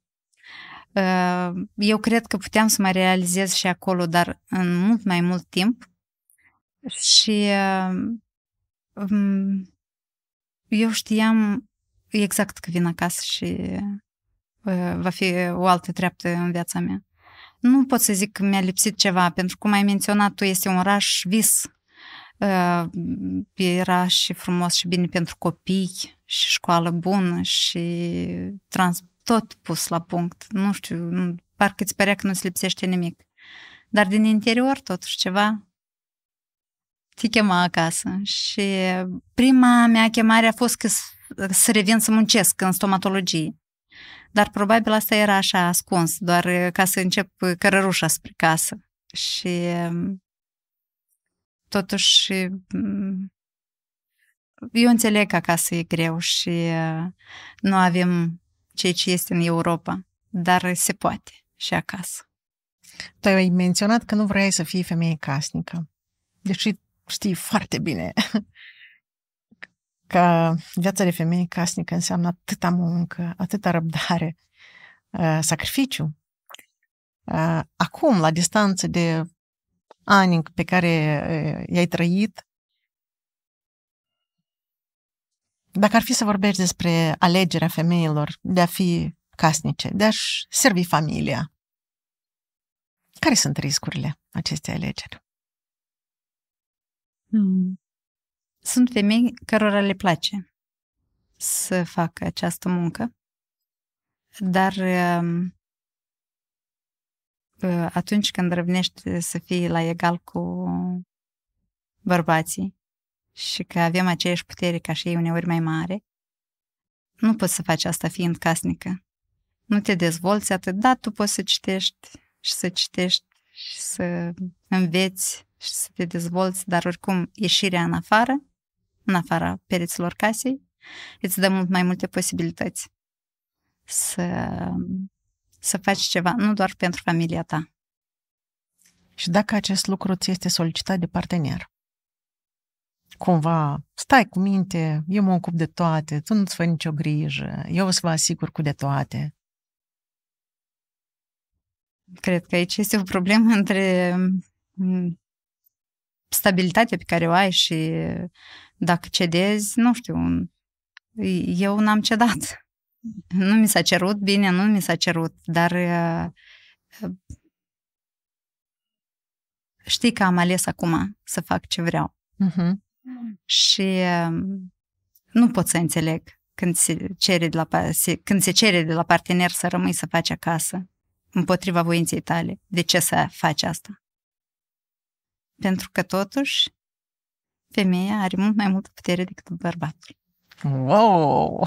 Ehm, eu cred că puteam să mă realizez și acolo, dar în mult mai mult timp. Și ehm, mm, eu știam exact că vin acasă și va fi o altă treaptă în viața mea. Nu pot să zic că mi-a lipsit ceva, pentru cum ai menționat tu, este un oraș vis. Ehm, era și frumos și bine pentru copii și școală bună și trans- tot pus la punct. Nu știu, parcă îți părea că nu-ți lipsește nimic. Dar din interior, totuși, ceva te chema acasă. Și prima mea chemare a fost că să revin să muncesc în stomatologie. Dar probabil asta era așa ascuns, doar ca să încep cărărușa spre casă. Și mm, totuși mm, eu înțeleg că acasă e greu și mm, nu avem ceea ce este în Europa, dar se poate și acasă. Tu ai menționat că nu vrei să fii femeie casnică, deși știi foarte bine (laughs) că viața de femeie casnică înseamnă atâta muncă, atâta răbdare, uh, sacrificiu. Uh, acum, la distanță de ani pe care uh, i-ai trăit, Dacă ar fi să vorbești despre alegerea femeilor de a fi casnice, de a-și servi familia, care sunt riscurile acestei alegeri? Hmm. Sunt femei cărora le place să facă această muncă, dar um, uh, atunci când răvnești să fii la egal cu bărbații, și că avem aceeași putere ca și ei uneori mai mare, nu poți să faci asta fiind casnică. Nu te dezvolți atât, da, tu poți să citești și să citești și să înveți și să te dezvolți, dar oricum ieșirea în afară, în afara pereților casei, îți dă mult mai multe posibilități să, să faci ceva, nu doar pentru familia ta. Și dacă acest lucru ți este solicitat de partener? cumva stai cu minte, eu mă ocup de toate, tu nu-ți fă nicio grijă, eu o să vă asigur cu de toate. Cred că aici este o problemă între mm, stabilitatea pe care o ai și dacă cedezi, nu știu, eu n-am cedat. Nu mi s-a cerut, bine, nu mi s-a cerut, dar uh, știi că am ales acum să fac ce vreau. Uh-huh și um, nu pot să înțeleg când se cere de la, când se cere de la partener să rămâi să faci acasă împotriva voinței tale. De ce să faci asta? Pentru că totuși femeia are mult mai multă putere decât bărbatul. Wow!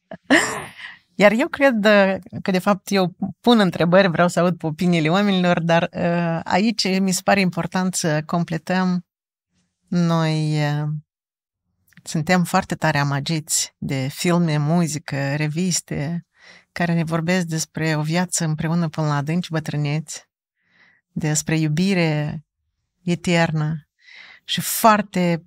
(laughs) Iar eu cred uh, că, de fapt, eu pun întrebări, vreau să aud opiniile oamenilor, dar uh, aici mi se pare important să completăm noi suntem foarte tare amagiți de filme, muzică, reviste, care ne vorbesc despre o viață împreună până la adânci bătrâneți, despre iubire eternă și foarte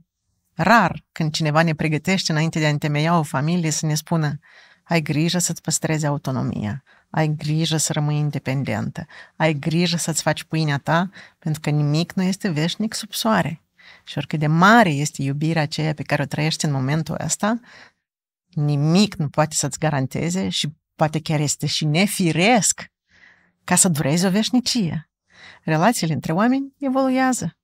rar când cineva ne pregătește înainte de a întemeia o familie să ne spună ai grijă să-ți păstrezi autonomia, ai grijă să rămâi independentă, ai grijă să-ți faci pâinea ta, pentru că nimic nu este veșnic sub soare. Și oricât de mare este iubirea aceea pe care o trăiești în momentul ăsta, nimic nu poate să-ți garanteze și poate chiar este și nefiresc ca să dureze o veșnicie. Relațiile între oameni evoluează.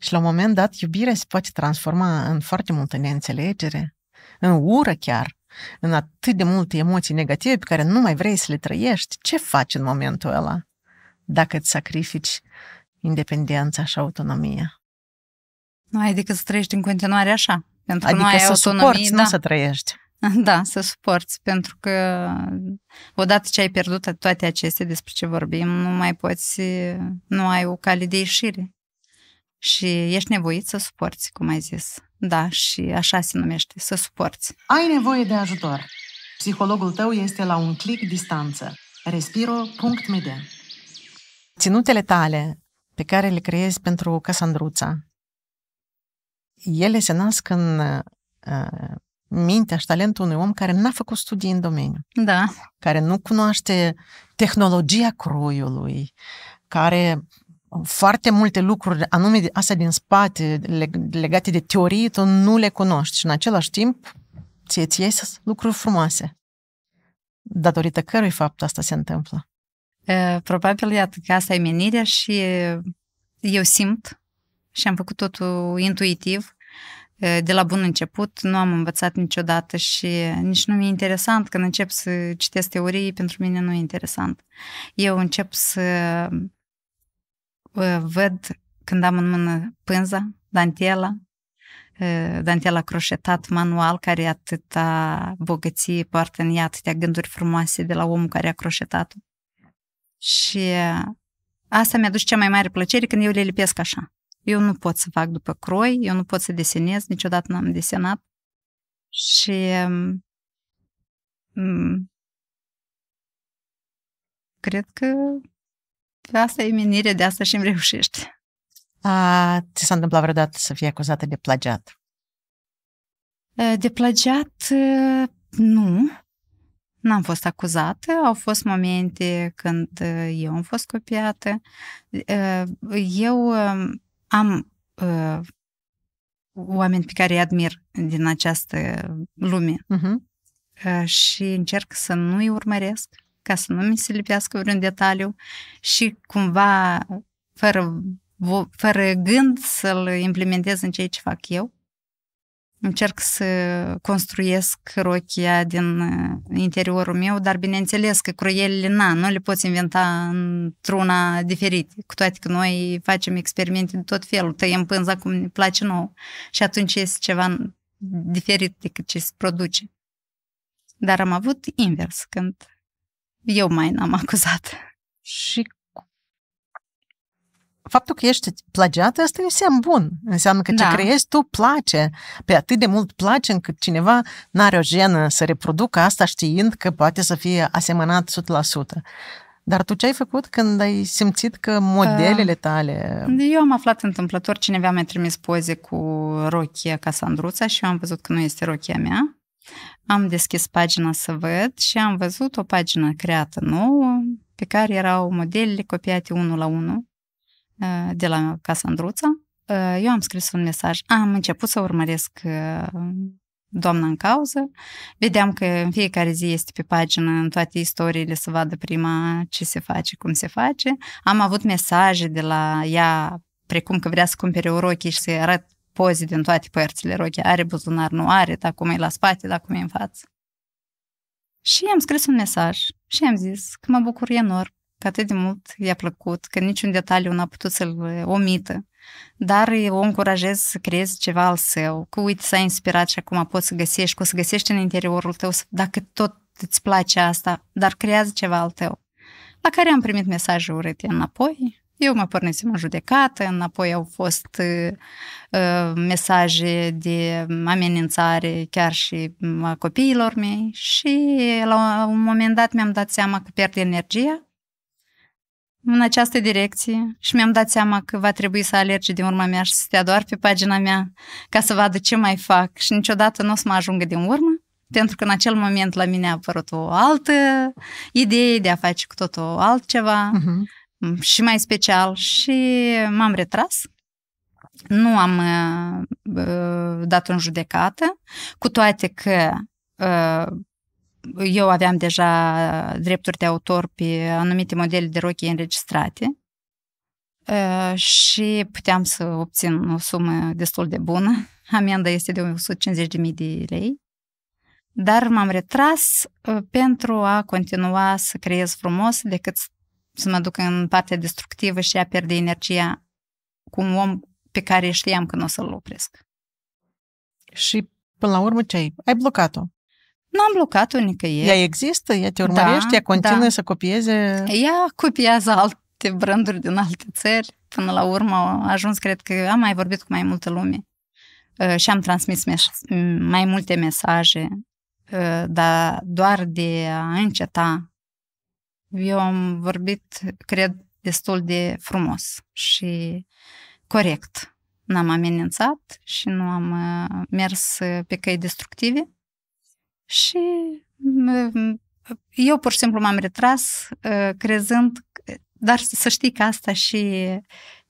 Și la un moment dat, iubirea se poate transforma în foarte multă neînțelegere, în ură chiar, în atât de multe emoții negative pe care nu mai vrei să le trăiești. Ce faci în momentul ăla dacă îți sacrifici independența și autonomia? Nu ai decât să trăiești în continuare așa. Pentru adică că nu adică ai să autonomie, suporți, da. nu să trăiești. (laughs) Da, să suporți, pentru că odată ce ai pierdut toate acestea despre ce vorbim, nu mai poți, nu ai o cale de ieșire. Și ești nevoit să suporți, cum ai zis. Da, și așa se numește, să suporți. Ai nevoie de ajutor. Psihologul tău este la un clic distanță. Respiro.md Ținutele tale pe care le creezi pentru Casandruța, ele se nasc în uh, mintea și talentul unui om care n-a făcut studii în domeniu. Da. Care nu cunoaște tehnologia croiului, care foarte multe lucruri, anume astea din spate, legate de teorie, tu nu le cunoști și în același timp ție ți ies lucruri frumoase. Datorită cărui fapt asta se întâmplă? Probabil, iată, că asta e menirea și eu simt și am făcut totul intuitiv Ă, de la bun început, nu am învățat niciodată și nici nu mi-e interesant când încep să citesc teorii, pentru mine nu e interesant. Eu încep să ă, văd când am în mână pânza, dantela, ă, dantela croșetat manual, care atâta bogăție poartă în ea, atâtea gânduri frumoase de la omul care a croșetat-o. Și asta mi a dus cea mai mare plăcere când eu le lipesc așa. Eu nu pot să fac după croi, eu nu pot să desenez, niciodată n-am desenat. Și mm, mm, cred că asta e minire, de asta și îmi reușești. A, ți s-a întâmplat vreodată să fii acuzată de plagiat? De plagiat, nu. N-am fost acuzată, au fost momente când eu am fost copiată. Eu am uh, oameni pe care îi admir din această lume uh-huh. și încerc să nu-i urmăresc ca să nu mi se lipească vreun detaliu și cumva fără, fără gând să-l implementez în ceea ce fac eu. Încerc să construiesc rochia din uh, interiorul meu, dar bineînțeles că croielile, na, nu le poți inventa într-una diferit, cu toate că noi facem experimente de tot felul, tăiem pânza cum ne place nou și atunci este ceva diferit decât ce se produce. Dar am avut invers, când eu mai n-am (laughs) acuzat. Și faptul că ești plagiată, asta e un bun. Înseamnă că da. ce creezi tu place. Pe atât de mult place încât cineva n-are o genă să reproducă asta știind că poate să fie asemănat 100%. Dar tu ce ai făcut când ai simțit că modelele uh, tale... Eu am aflat întâmplător, cineva mi-a trimis poze cu rochia Casandruța și eu am văzut că nu este rochia mea. Am deschis pagina să văd și am văzut o pagină creată nouă pe care erau modelele copiate unul la unul de la Casa Andruța, eu am scris un mesaj. Am început să urmăresc doamna în cauză. Vedeam că în fiecare zi este pe pagină în toate istoriile să vadă prima ce se face, cum se face. Am avut mesaje de la ea, precum că vrea să cumpere o rochie și să-i arăt poze din toate părțile rochii. Are buzunar, nu are, dar cum e la spate, dar cum e în față. Și am scris un mesaj și am zis că mă bucur enorm că atât de mult i-a plăcut, că niciun detaliu n-a putut să-l omită, dar o încurajez să creezi ceva al său, că uite s-a inspirat și acum poți să găsești, că o să găsești în interiorul tău, dacă tot îți place asta, dar creează ceva al tău. La care am primit mesaje urâte înapoi, eu mă pornisem în judecată, înapoi au fost uh, uh mesaje de amenințare chiar și a uh, copiilor mei și la un moment dat mi-am dat seama că pierd energia în această direcție și mi-am dat seama că va trebui să alerge din urma mea și să stea doar pe pagina mea ca să vadă ce mai fac și niciodată nu o să mă ajungă din urmă pentru că în acel moment la mine a apărut o altă idee de a face cu totul altceva uh-huh. și mai special și m-am retras. Nu am uh, uh dat în judecată, cu toate că uh, eu aveam deja drepturi de autor pe anumite modele de rochie înregistrate uh, și puteam să obțin o sumă destul de bună. (laughs) Amenda este de 150.000 de lei. Dar m-am retras uh, pentru a continua să creez frumos decât să mă duc în partea destructivă și a pierde energia cu un om pe care știam că nu o să-l opresc. Și până la urmă ce ai? Ai blocat-o. Nu am blocat-o nicăieri. Ea există? Ea te urmărește? Da, ea continuă da. să copieze? Ea copiază alte branduri din alte țări. Până la urmă a ajuns, cred că am mai vorbit cu mai multă lume uh, și am transmis mes- mai multe mesaje, uh, dar doar de a înceta. Eu am vorbit, cred, destul de frumos și corect. N-am amenințat și nu am uh, mers pe căi destructive și mm, eu pur și simplu m-am retras uh, crezând, dar să știi că asta și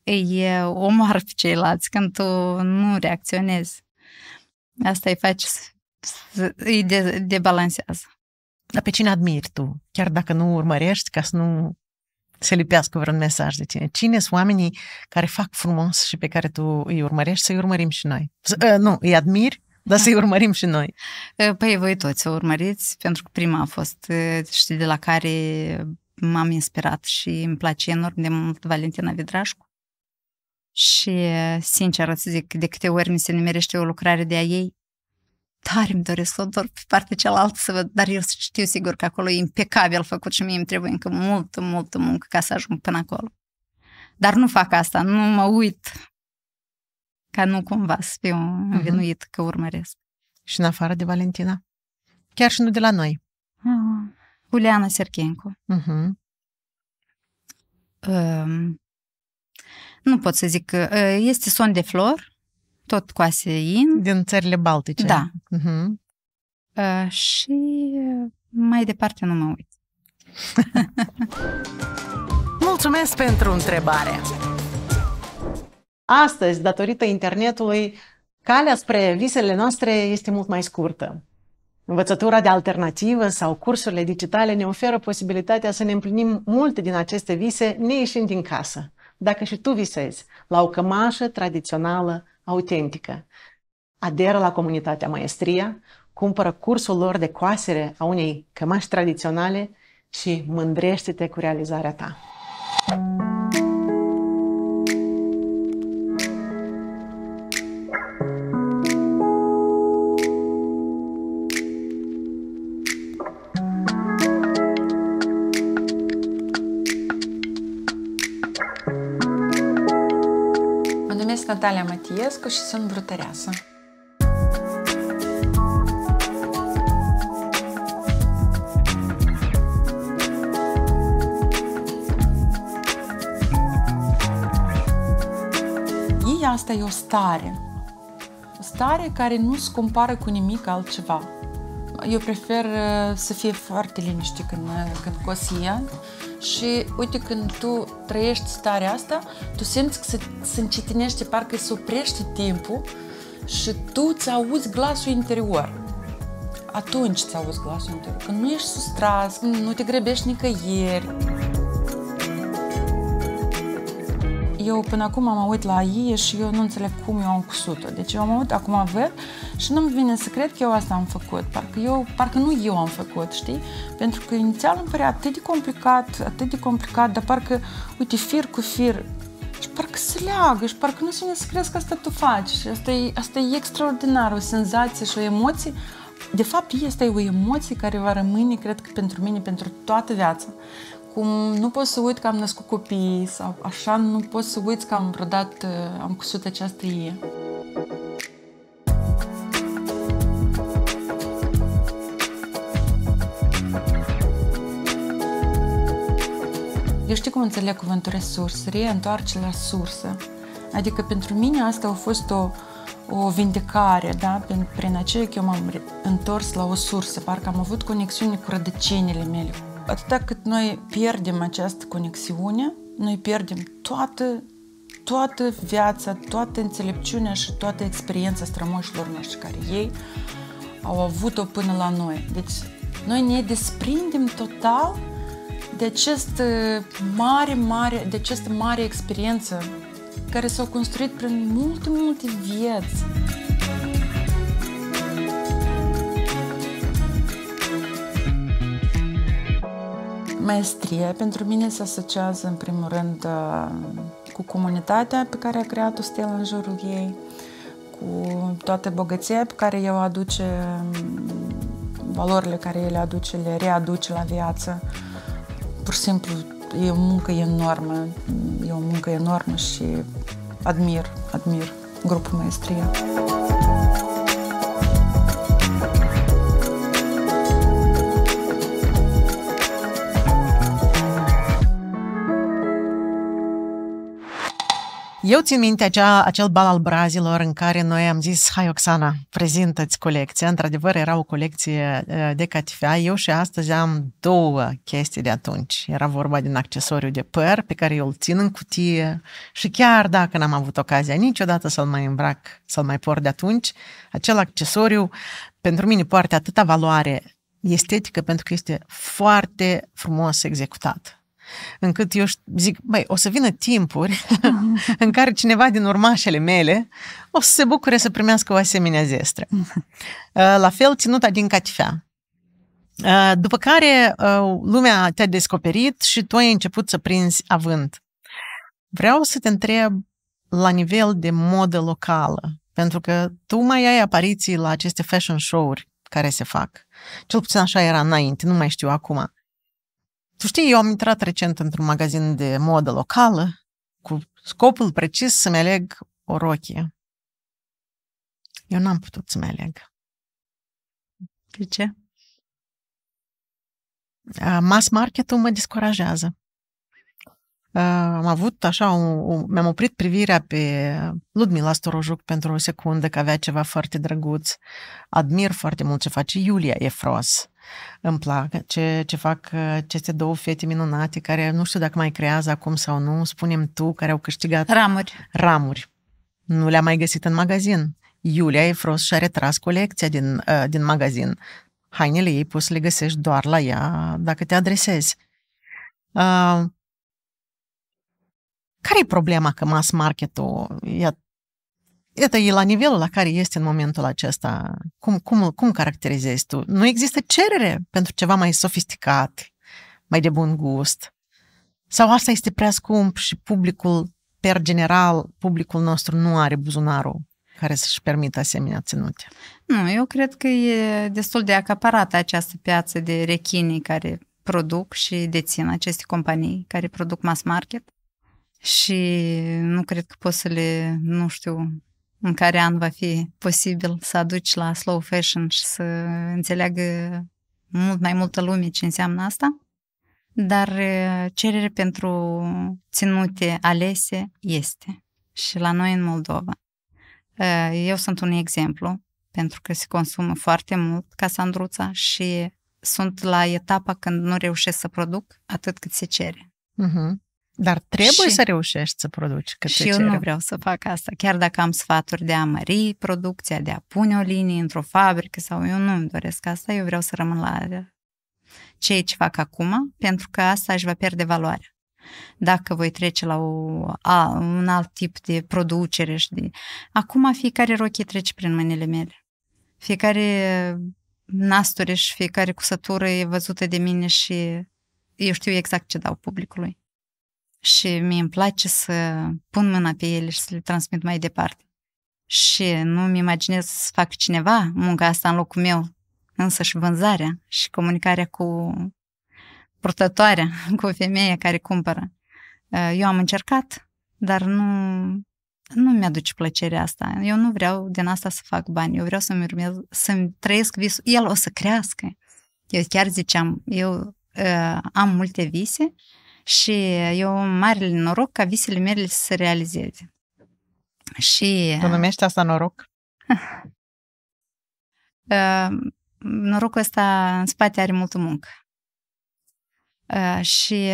e uh, omoară pe ceilalți când tu nu reacționezi. Asta îi faci, îi de, debalansează. Dar pe cine admiri tu? Chiar dacă nu urmărești, ca să nu se lipească vreun mesaj de tine. Cine sunt oamenii care fac frumos și pe care tu îi urmărești, să-i urmărim și noi? S- uh, nu, îi admiri dar da. să-i urmărim și noi. Păi voi toți o urmăriți, pentru că prima a fost, știi, de la care m-am inspirat și îmi place enorm de mult Valentina Vidrașcu. Și, sincer, să zic, de câte ori mi se nimerește o lucrare de a ei, tare îmi doresc să o dor pe partea cealaltă să văd, dar eu știu sigur că acolo e impecabil făcut și mie îmi trebuie încă multă, multă muncă ca să ajung până acolo. Dar nu fac asta, nu mă uit ca nu cumva să fiu mhm. învinuit uh-huh. că urmăresc. Și în afară de Valentina? Chiar și nu de la noi. Uh, ah, Uliana Serchencu. Uh-huh. Uh, nu pot să zic că uh, este son de flor, tot cu ASEIN. Din țările baltice. Da. Uh-huh. Uh, și mai departe nu mă uit. (laughs) Mulțumesc pentru întrebare! Astăzi, datorită internetului, calea spre visele noastre este mult mai scurtă. Învățătura de alternativă sau cursurile digitale ne oferă posibilitatea să ne împlinim multe din aceste vise neieșind din casă, dacă și tu visezi la o cămașă tradițională, autentică. Aderă la comunitatea Maestria, cumpără cursul lor de coasere a unei cămași tradiționale și mândrește-te cu realizarea ta. Thank you. Natalia Matiescu și sunt brutăreasă. Ei, asta e o stare. O stare care nu se compară cu nimic altceva. Eu prefer uh, să fie foarte liniște când, când cos ea și uite când tu trăiești starea asta, tu simți că se, se încetinește, parcă se oprește timpul și tu ți auzi glasul interior. Atunci ți auzi glasul interior. Când nu ești sustras, nu te grăbești nicăieri. eu până acum am uit la ei și eu nu înțeleg cum eu am cusut-o. Deci eu am uit, acum văd și nu-mi vine să cred că eu asta am făcut. Parcă, eu, parcă nu eu am făcut, știi? Pentru că inițial îmi părea atât de complicat, atât de complicat, dar parcă, uite, fir cu fir, și parcă se leagă și parcă nu se ne să crezi că asta tu faci. Și asta e, asta e extraordinar, o senzație și o emoție de fapt, este o emoție care va rămâne, cred că, pentru mine, pentru toată viața cum nu pot să uit că am născut copii sau așa, nu pot să uit că am prodat, uh, am cusut această ie. Eu știu cum înțeleg cuvântul resurs, reîntoarce la sursă. Adică pentru mine asta a fost o, o vindecare, da? prin, prin aceea că eu m-am întors la o sursă, parcă am avut conexiune cu rădăcinile mele, atâta cât noi pierdem această conexiune, noi pierdem toată, toată viața, toată înțelepciunea și toată experiența strămoșilor noștri care ei au avut-o până la noi. Deci noi ne desprindem total de acest uh, mare, mare, de această mare experiență care s-au construit prin multe, multe vieți. maestrie pentru mine se asociază în primul rând uh, cu comunitatea pe care a creat-o Stella în jurul ei, cu toate bogăția pe care eu aduce, mm, valorile care ele aduce, le readuce la viață. Pur și simplu e o muncă enormă, e o muncă enormă și admir, admir grupul maestria. Eu țin minte acea, acel bal al brazilor în care noi am zis, hai Oxana, prezintă-ți colecția. Într-adevăr, era o colecție de catifea. Eu și astăzi am două chestii de atunci. Era vorba din accesoriu de păr pe care eu îl țin în cutie și chiar dacă n-am avut ocazia niciodată să-l mai îmbrac, să-l mai port de atunci, acel accesoriu pentru mine poartă atâta valoare estetică pentru că este foarte frumos executat încât eu zic, băi, o să vină timpuri (laughs) în care cineva din urmașele mele o să se bucure să primească o asemenea zestră. (laughs) Uh, la fel, ținuta din catifea. Uh, după care uh, lumea te-a descoperit și tu ai început să prinzi avânt. Vreau să te întreb la nivel de modă locală, pentru că tu mai ai apariții la aceste fashion show-uri care se fac. Cel puțin așa era înainte, nu mai știu acum. Tu știi, eu am intrat recent într-un magazin de modă locală cu scopul precis să-mi aleg o rochie. Eu n-am putut să-mi aleg. De ce? Mass market-ul mă descurajează. Am avut așa, o, o, mi-am oprit privirea pe Ludmila Storojuc pentru o secundă, că avea ceva foarte drăguț. Admir foarte mult ce face Iulia Efros îmi plac ce, ce fac aceste două fete minunate care nu știu dacă mai creează acum sau nu, spunem tu, care au câștigat ramuri. ramuri. Nu le-am mai găsit în magazin. Iulia Frost și-a retras colecția din, uh, din magazin. Hainele ei poți să le găsești doar la ea dacă te adresezi. Uh, care e problema că mass market-ul, e Iată, e la nivelul la care este în momentul acesta. Cum, cum, cum caracterizezi tu? Nu există cerere pentru ceva mai sofisticat, mai de bun gust. Sau asta este prea scump și publicul, per general, publicul nostru nu are buzunarul care să-și permită asemenea ținute. Nu, eu cred că e destul de acaparată această piață de rechinii care produc și dețin aceste companii care produc mass market și nu cred că poți să le, nu știu, în care an va fi posibil să aduci la slow fashion și să înțeleagă mult mai multă lume ce înseamnă asta. Dar cerere pentru ținute alese este și la noi în Moldova. Eu sunt un exemplu pentru că se consumă foarte mult casandruța și sunt la etapa când nu reușesc să produc atât cât se cere. Uh-huh. Dar trebuie și, să reușești să produci cât Și eu nu vreau să fac asta, chiar dacă am sfaturi de a mări producția, de a pune o linie într-o fabrică sau eu nu îmi doresc asta, eu vreau să rămân la ceea ce fac acum, pentru că asta își va pierde valoarea. Dacă voi trece la o, a, un alt tip de producere și de... Acum fiecare rochie trece prin mâinile mele. Fiecare nasture și fiecare cusătură e văzută de mine și eu știu exact ce dau publicului și mi îmi place să pun mâna pe ele și să le transmit mai departe. Și nu-mi imaginez să fac cineva munca asta în locul meu, însă și vânzarea și comunicarea cu purtătoarea, (laughs) cu femeia care cumpără. Eh, eu am încercat, dar nu, nu mi-aduce plăcerea asta. Eu nu vreau din asta să fac bani. Eu vreau să-mi, urmez, să-mi trăiesc visul. El o să crească. Eu chiar ziceam, eu uh, am multe vise și uh, eu am mare noroc ca visele mele să se realizeze. Și... Tu uh, numești asta noroc? (laughs) Uh, norocul ăsta în spate are multă muncă. Și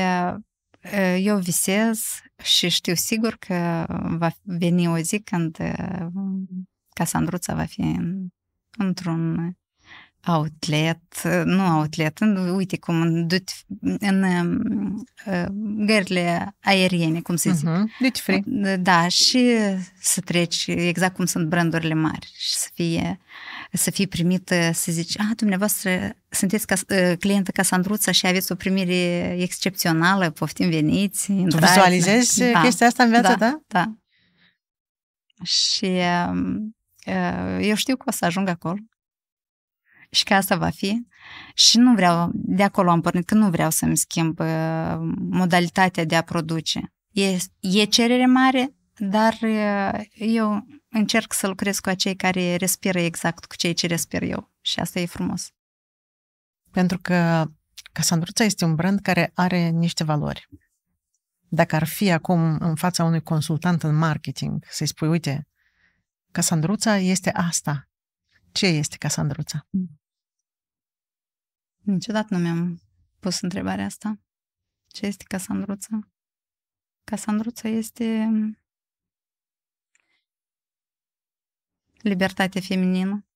eu visez și știu sigur că va veni o zi când Casandruța va fi într-un outlet, nu outlet, uite cum du în gările aeriene, cum se zic. Uh-huh. Deci free. Da, și să treci exact cum sunt brandurile mari și să fie să fii primită, să zici, a, dumneavoastră sunteți ca, clientă Casandruța și aveți o primire excepțională, poftim veniți, tu intrați. Tu vizualizezi da, chestia asta în viața da, ta? Da, da. Și eu știu că o să ajung acolo și că asta va fi. Și nu vreau, de acolo am pornit, că nu vreau să-mi schimb uh, modalitatea de a produce. E, e cerere mare, dar uh, eu încerc să lucrez cu acei care respiră exact cu cei ce respir eu. Și asta e frumos. Pentru că Casandruța este un brand care are niște valori. Dacă ar fi acum în fața unui consultant în marketing să-i spui, uite, Casandruța este asta. Ce este Casandruța? Mm. Niciodată nu mi-am pus întrebarea asta. Ce este Casandruța? Casandruța este libertatea feminină.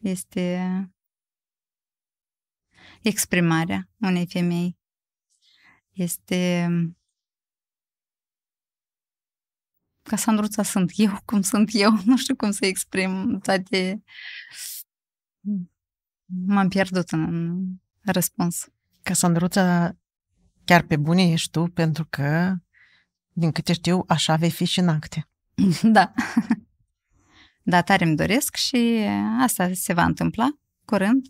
Este exprimarea unei femei. Este Casandruța sunt eu, cum sunt eu, (laughs) nu știu cum să exprim toate M-am pierdut în răspuns. Casandruța, chiar pe bune ești tu, pentru că, din câte știu, așa vei fi și în acte. (laughs) Da. Da, tare îmi doresc și asta se va întâmpla curând.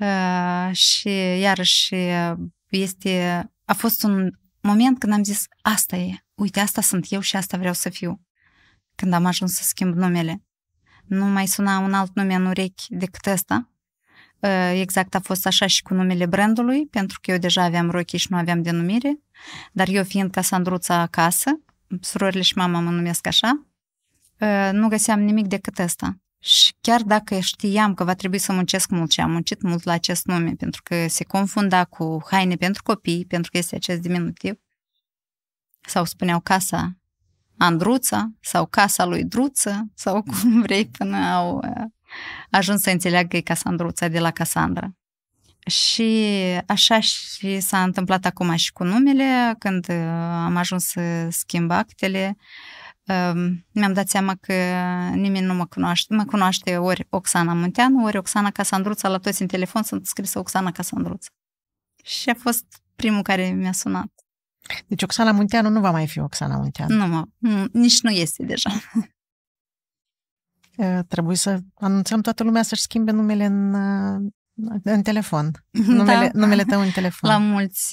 Uh, și iarăși este, a fost un moment când am zis, asta e, uite, asta sunt eu și asta vreau să fiu. Când am ajuns să schimb numele nu mai suna un alt nume în urechi decât ăsta. Ă, exact a fost așa și cu numele brandului, pentru că eu deja aveam rochii și nu aveam denumire, dar eu fiind Casandruța acasă, surorile și mama mă numesc așa, ă, nu găseam nimic decât ăsta. Și chiar dacă știam că va trebui să muncesc mult și am muncit mult la acest nume, pentru că se confunda cu haine pentru copii, pentru că este acest diminutiv, sau spuneau casa Andruța sau Casa lui Druță sau (laughs) cum vrei până au uh, ajuns să înțeleagă că e Casandruța de la Casandra. Și așa și s-a întâmplat acum și cu numele, când uh, am ajuns să schimb actele, um, mi-am dat seama că nimeni nu mă cunoaște. Mă cunoaște ori Oxana Munteanu, ori Oxana Casandruța, la toți în telefon sunt scrisă Oxana Casandruța. Și a fost primul care mi-a sunat. Deci Oxana Munteanu nu va mai fi Oxana Munteanu. Nu, mă, nici nu este deja. Trebuie să anunțăm toată lumea să-și schimbe numele în, în telefon. (laughs) Da. Numele, da. numele tău în telefon. La mulți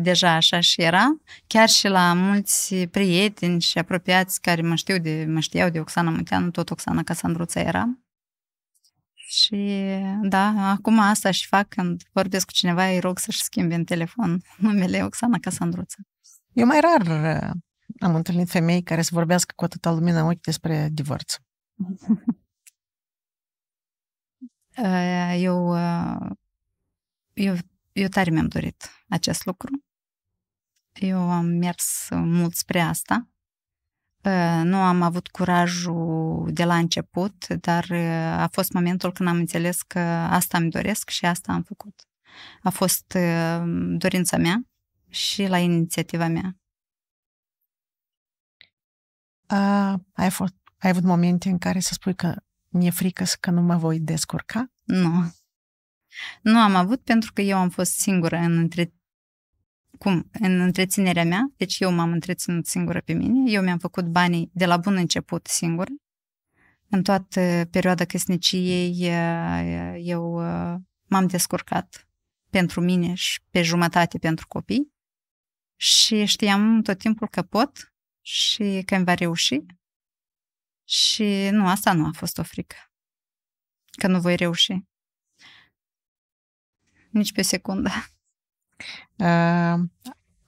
deja așa și era. Chiar și la mulți prieteni și apropiați care mă știu de, mă știau de Oxana Munteanu, tot Oxana Casandruța era. Și da, acum asta și fac când vorbesc cu cineva, îi rog să-și schimbe în telefon (laughs) numele Oxana Casandruță. Eu mai rar uh, am întâlnit femei care să vorbească cu atâta lumină în ochi despre divorț. (laughs) Uh, eu, uh, eu, eu tare mi-am dorit acest lucru. Eu am mers mult spre asta Ă, nu am avut curajul de la început, dar ă, a fost momentul când am înțeles că asta îmi doresc și asta am făcut. A fost ă, dorința mea și la inițiativa mea. A ai, fost, ai avut momente în care să spui că mi-e frică că nu mă voi descurca? Nu. Nu am avut pentru că eu am fost singură în între cum, în întreținerea mea, deci eu m-am întreținut singură pe mine, eu mi-am făcut banii de la bun început singură. În toată perioada căsniciei eu m-am descurcat pentru mine și pe jumătate pentru copii și știam tot timpul că pot și că îmi va reuși și nu, asta nu a fost o frică, că nu voi reuși. Nici pe secundă. Uh,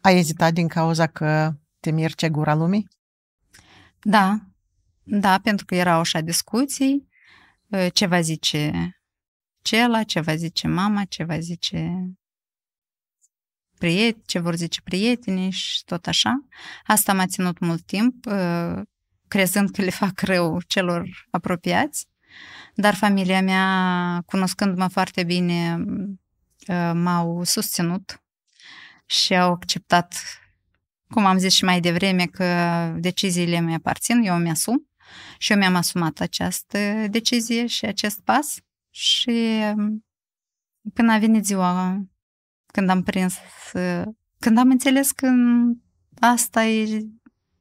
ai ezitat din cauza că te mirce gura lumii? Da, da, pentru că erau așa discuții, uh, ceva zice cela, ceva zice mama, ceva zice priet, ce vor zice prietenii și tot așa. Asta m-a ținut mult timp, uh, crezând că le fac rău celor apropiați, dar familia mea, cunoscând mă foarte bine, m-au susținut și au acceptat, cum am zis și mai devreme, că deciziile mi aparțin, eu mi-asum și eu mi-am asumat această decizie și acest pas și um, până a venit ziua când am prins, când am înțeles că asta e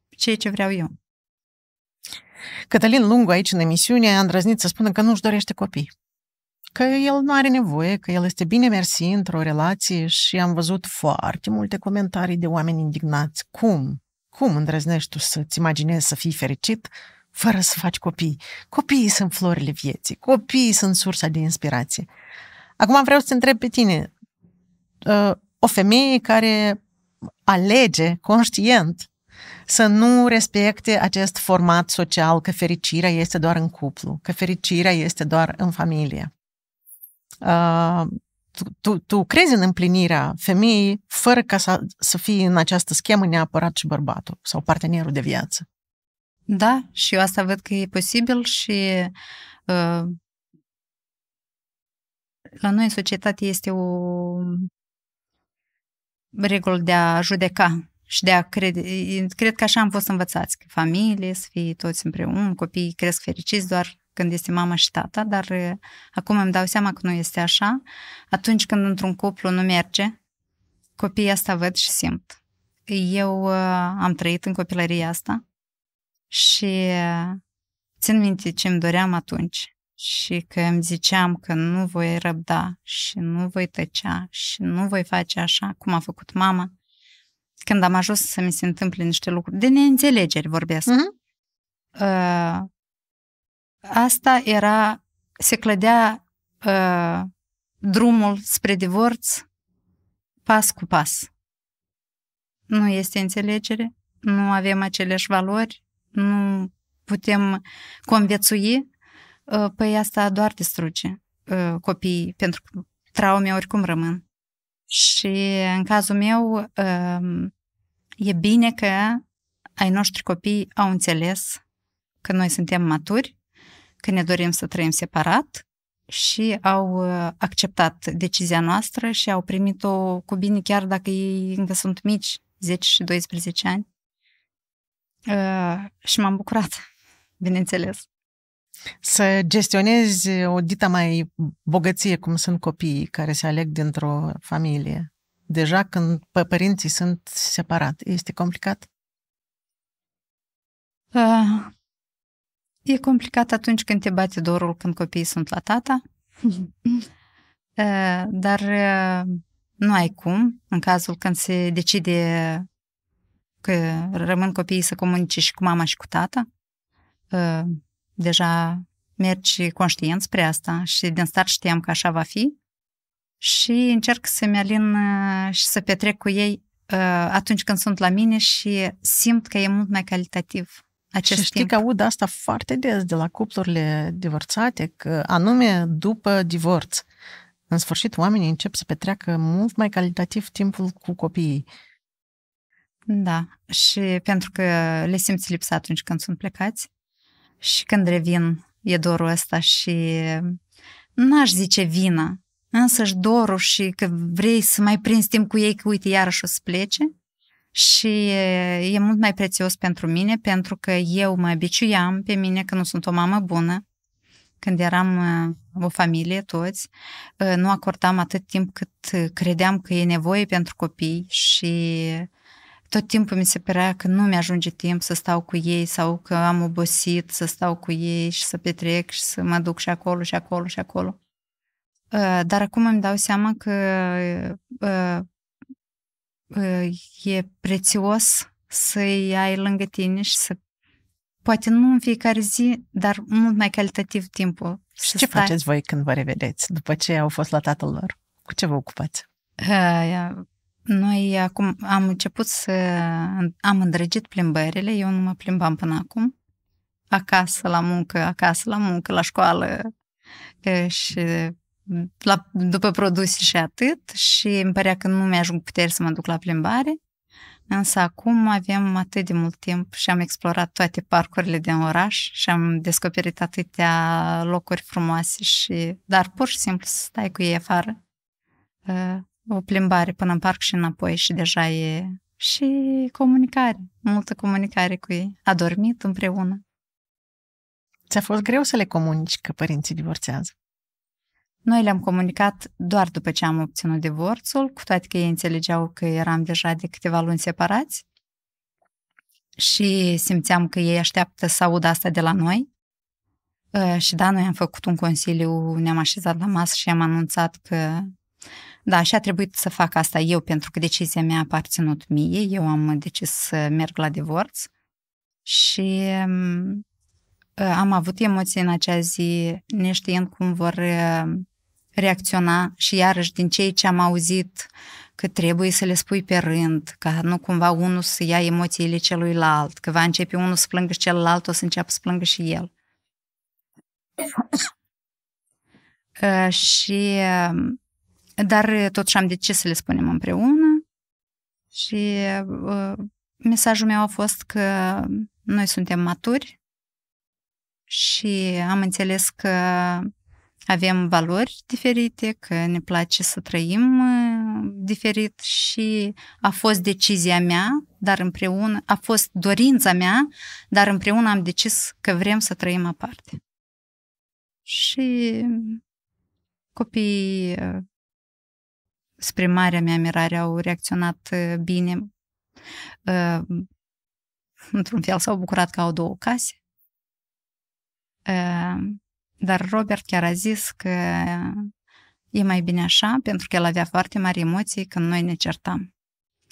ceea ce vreau eu. Cătălin Lungu aici în emisiune a îndrăznit să spună că nu își dorește copii că el nu are nevoie, că el este bine mersi într-o relație și am văzut foarte multe comentarii de oameni indignați. Cum? Cum îndrăznești tu să-ți imaginezi să fii fericit fără să faci copii? Copiii sunt florile vieții, copiii sunt sursa de inspirație. Acum vreau să te întreb pe tine, uh, o femeie care alege conștient să nu respecte acest format social că fericirea este doar în cuplu, că fericirea este doar în familie uh, tu, tu, tu crezi în împlinirea femeii fără ca să, să fie în această schemă neapărat și bărbatul sau partenerul de viață. Da, și eu asta văd că e posibil și uh, la noi în societate este o regulă de a judeca și de a crede. Cred că așa am fost învățați, că familie, să fie toți împreună, copiii cresc fericiți, doar când este mama și tata, dar acum îmi dau seama că nu este așa. Atunci când într-un cuplu nu merge, copiii asta văd și simt. Eu am trăit în copilăria asta și țin minte ce îmi doream atunci și că îmi ziceam că nu voi răbda și nu voi tăcea și nu voi face așa cum a făcut mama. Când am ajuns să mi se întâmple niște lucruri, de neînțelegeri vorbesc, uh-huh asta era, se clădea uh, drumul spre divorț pas cu pas. Nu este înțelegere, nu avem aceleași valori, nu putem conviețui, uh, păi asta doar distruge uh, copiii, pentru că traume oricum rămân. Și în cazul meu, uh, e bine că ai noștri copii au înțeles că noi suntem maturi că ne dorim să trăim separat și au uh, acceptat decizia noastră și au primit-o cu bine chiar dacă ei încă sunt mici, 10 și 12 ani. Uh, și m-am bucurat, (laughs) bineînțeles. Să gestionezi o dita mai bogăție, cum sunt copiii care se aleg dintr-o familie, deja când părinții sunt separați, este complicat? Uh, E complicat atunci când te bate dorul când copiii sunt la tata, (laughs) eh, dar eh, nu ai cum, în cazul când se decide că rămân copiii să comunice și cu mama și cu tata, eh, deja mergi conștient spre asta și din start știam că așa va fi și încerc să-mi alin și să petrec cu ei atunci când sunt la mine și simt că e mult mai calitativ acest și știi timp. că aud asta foarte des de la cuplurile divorțate, că anume după divorț, în sfârșit oamenii încep să petreacă mult mai calitativ timpul cu copiii. Da, și pentru că le simți lipsa atunci când sunt plecați și când revin e dorul ăsta și n-aș zice vină, însă și dorul și că vrei să mai prinzi timp cu ei, că uite, iarăși o să plece, și e, e mult mai prețios pentru mine pentru că eu mă obiciuiam pe mine că nu sunt o mamă bună. Când eram uh, o familie toți, uh, nu acordam atât timp cât uh, credeam că e nevoie pentru copii și tot timpul mi se părea că nu mi-ajunge timp să stau cu ei sau că am obosit să stau cu ei și să petrec și să mă duc și acolo și acolo și acolo. Dar acum îmi dau seama că e prețios să-i ai lângă tine și să poate nu în fiecare zi, dar mult mai calitativ timpul. Și ce stai. faceți voi când vă revedeți după ce au fost la tatăl lor? Cu ce vă ocupați? Noi acum am început să... am îndrăgit plimbările, eu nu mă plimbam până acum. Acasă, la muncă, acasă, la muncă, la școală și la, după produse și atât și îmi părea că nu mi-ajung puteri să mă duc la plimbare. Însă acum avem atât de mult timp și am explorat toate parcurile din oraș și am descoperit atâtea locuri frumoase și dar pur și simplu să stai cu ei afară. Uh, o plimbare până în parc și înapoi și deja e și comunicare, multă comunicare cu ei. A dormit împreună. Ți-a fost greu să le comunici că părinții divorțează? Noi le-am comunicat doar după ce am obținut divorțul, cu toate că ei înțelegeau că eram deja de câteva luni separați și simțeam că ei așteaptă să audă asta de la noi. Uh, și da, noi am făcut un consiliu, ne-am așezat la masă și am anunțat că da, și a trebuit să fac asta eu, pentru că decizia mea a aparținut mie, eu am decis să merg la divorț și um, uh, am avut emoții în acea zi, neștiind cum vor uh, reacționa și iarăși din cei ce am auzit că trebuie să le spui pe rând, ca nu cumva unul să ia emoțiile celuilalt, că va începe unul să plângă și celălalt o să înceapă să plângă și el. (coughs) Ă, și ă, dar ă, totuși am decis să le spunem împreună și mesajul meu a fost că noi suntem maturi și am înțeles că avem valori diferite, că ne place să trăim uh, diferit și a fost decizia mea, dar împreună, a fost dorința mea, dar împreună am decis că vrem să trăim aparte. Și copiii, uh, spre marea mea mirare, au reacționat uh, bine. Într-un fel s-au bucurat că au două case dar Robert chiar a zis că e mai bine așa, pentru că el avea foarte mari emoții când noi ne certam.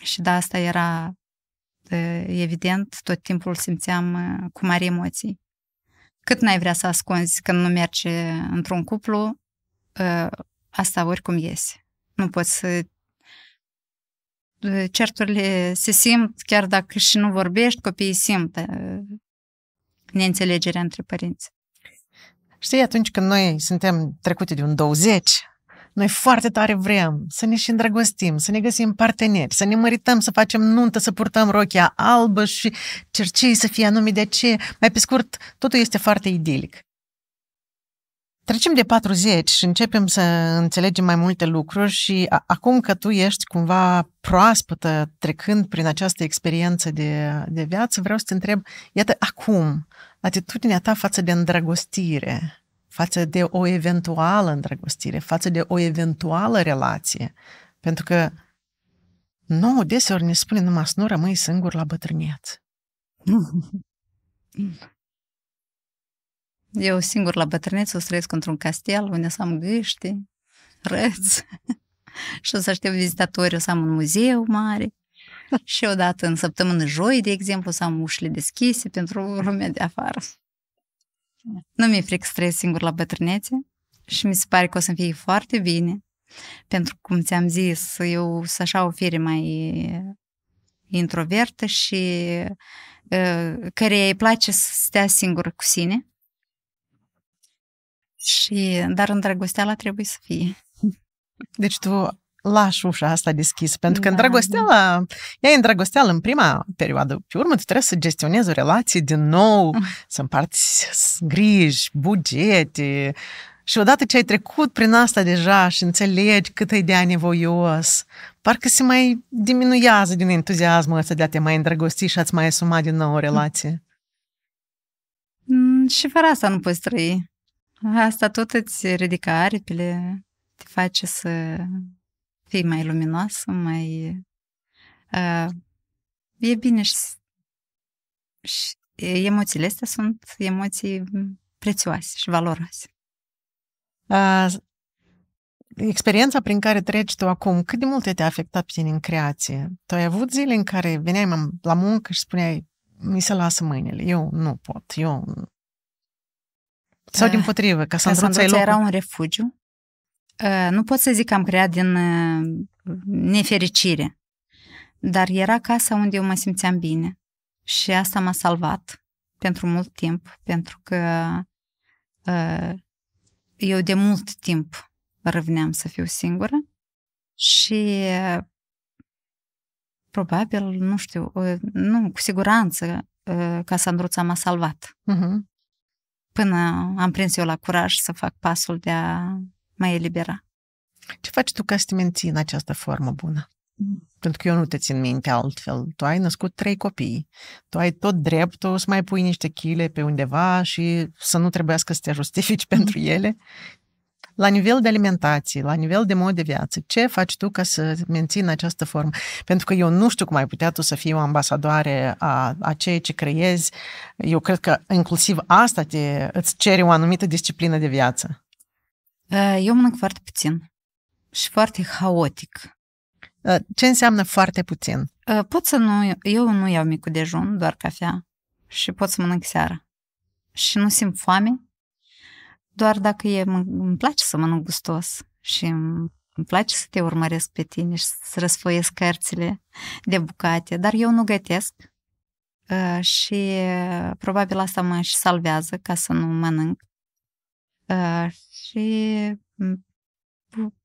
Și de da, asta era evident, tot timpul simțeam cu mari emoții. Cât n-ai vrea să ascunzi când nu merge într-un cuplu, asta oricum iese. Nu poți să certurile se simt, chiar dacă și nu vorbești, copiii simt neînțelegerea între părinți. Știi, atunci când noi suntem trecute de un 20, noi foarte tare vrem să ne și îndrăgostim, să ne găsim parteneri, să ne mărităm, să facem nuntă, să purtăm rochia albă și cercei să fie anume de ce. Mai pe scurt, totul este foarte idilic. Trecem de 40 și începem să înțelegem mai multe lucruri și acum că tu ești cumva proaspătă trecând prin această experiență de, de viață, vreau să te întreb, iată, acum, atitudinea ta față de îndrăgostire, față de o eventuală îndrăgostire, față de o eventuală relație. Pentru că nouă deseori ne spune numai să nu rămâi singur la bătrânețe. (laughs) Eu singur la bătrânețe o să trăiesc într-un castel unde să am gâște, (laughs) răți (laughs) și o să aștept vizitatori, o să am un muzeu mare (laughs) și odată în săptămână joi, de exemplu, să am ușile deschise pentru lumea de afară. Nu mi-e frică să trăiesc singur la bătrânețe și mi se pare că o să-mi fie foarte bine, pentru cum ți-am zis, eu să așa o fire mai eh, introvertă și uh, eh, care îi place să stea singură cu sine. Și, dar îndrăgosteala trebuie să fie. Deci tu lași ușa asta deschisă, pentru că da, îndrăgosteala, da. ea e dragosteală în prima perioadă. Pe urmă, tu trebuie să gestionezi o relație din nou, ah. să împarți griji, bugete, și odată ce ai trecut prin asta deja și înțelegi cât ai de anevoios, parcă se mai diminuează din entuziasmul ăsta de a te mai îndrăgosti și ați mai asuma din nou o relație. Mm, și fără asta nu poți trăi. Asta tot îți ridică aripile, te face să fii mai luminoasă, mai... Uh, e bine și, și emoțiile astea sunt emoții prețioase și valoroase. Uh, experiența prin care treci tu acum, cât de mult te-a afectat pe tine în creație? Tu ai avut zile în care veneai la muncă și spuneai, mi se lasă mâinile, eu nu pot, eu... Sau din potrivă, ca să mi era un refugiu nu э, pot să zic că am creat din uh, nefericire, dar era casa unde eu mă simțeam bine și asta m-a salvat pentru mult timp, pentru că uh, eu de mult timp răvneam să fiu singură și uh, probabil, nu știu, nu, cu siguranță casa Andruța m-a salvat. Uh-huh. Până am prins eu la curaj să fac pasul de a mai elibera. Ce faci tu ca să te menții în această formă bună? Mm. Pentru că eu nu te țin minte altfel. Tu ai născut trei copii. Tu ai tot dreptul să mai pui niște chile pe undeva și să nu trebuiască să te justifici mm. pentru ele. La nivel de alimentație, la nivel de mod de viață, ce faci tu ca să menții în această formă? Pentru că eu nu știu cum ai putea tu să fii o ambasadoare a, a ceea ce creezi. Eu cred că inclusiv asta te, îți cere o anumită disciplină de viață. Eu mănânc foarte puțin și foarte haotic. Ce înseamnă foarte puțin? Pot să nu... Eu nu iau micul dejun, doar cafea și pot să mănânc seara. Și nu simt foame, doar dacă e, îmi place să mănânc gustos și îmi place să te urmăresc pe tine și să răsfoiesc cărțile de bucate, dar eu nu gătesc și probabil asta mă și salvează ca să nu mănânc. Ă, și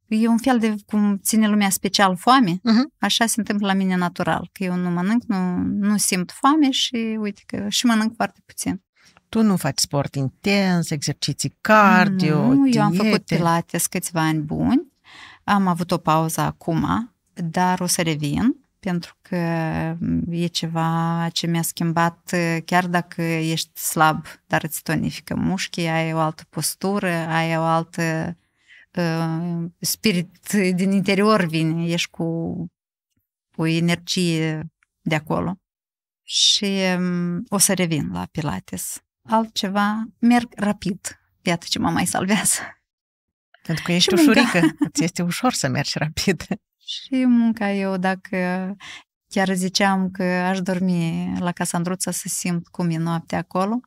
e un fel de cum ține lumea special foame, uh-huh. așa se întâmplă la mine natural, că eu nu mănânc, nu, nu simt foame și uite că și mănânc foarte puțin. Tu nu faci sport intens, exerciții cardio, Nu, diete. eu am făcut pilates câțiva ani buni, am avut o pauză acum, dar o să revin pentru că e ceva ce mi-a schimbat, uh, chiar dacă ești slab, dar îți tonifică mușchii, ai o altă postură, ai o altă uh, spirit din interior vine, ești cu, o energie de acolo. Și um, o să revin la Pilates. Altceva, merg rapid. Iată ce mă mai salvează. Pentru că ești ușurică, ți este ușor să mergi rapid. Și munca eu, dacă chiar ziceam că aș dormi la Casandruța să simt cum e noaptea acolo,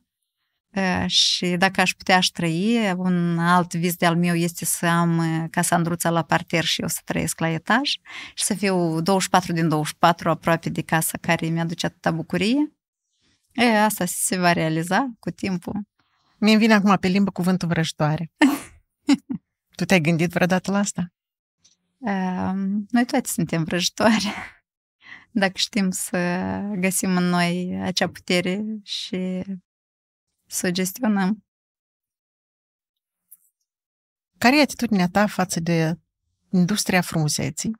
ă, și dacă aș putea aș trăi, un alt vis de-al meu este să am ă, casandruța la parter și eu să trăiesc la etaj și să fiu 24 din 24 aproape de casa care mi-aduce atâta bucurie. E, ă, asta se va realiza cu timpul. mi vine acum pe limbă cuvântul vrăjitoare. (laughs) tu te-ai gândit vreodată la asta? Noi toți suntem vrăjitoare. Dacă știm să găsim în noi acea putere și să o gestionăm. Care e atitudinea ta față de industria frumuseții,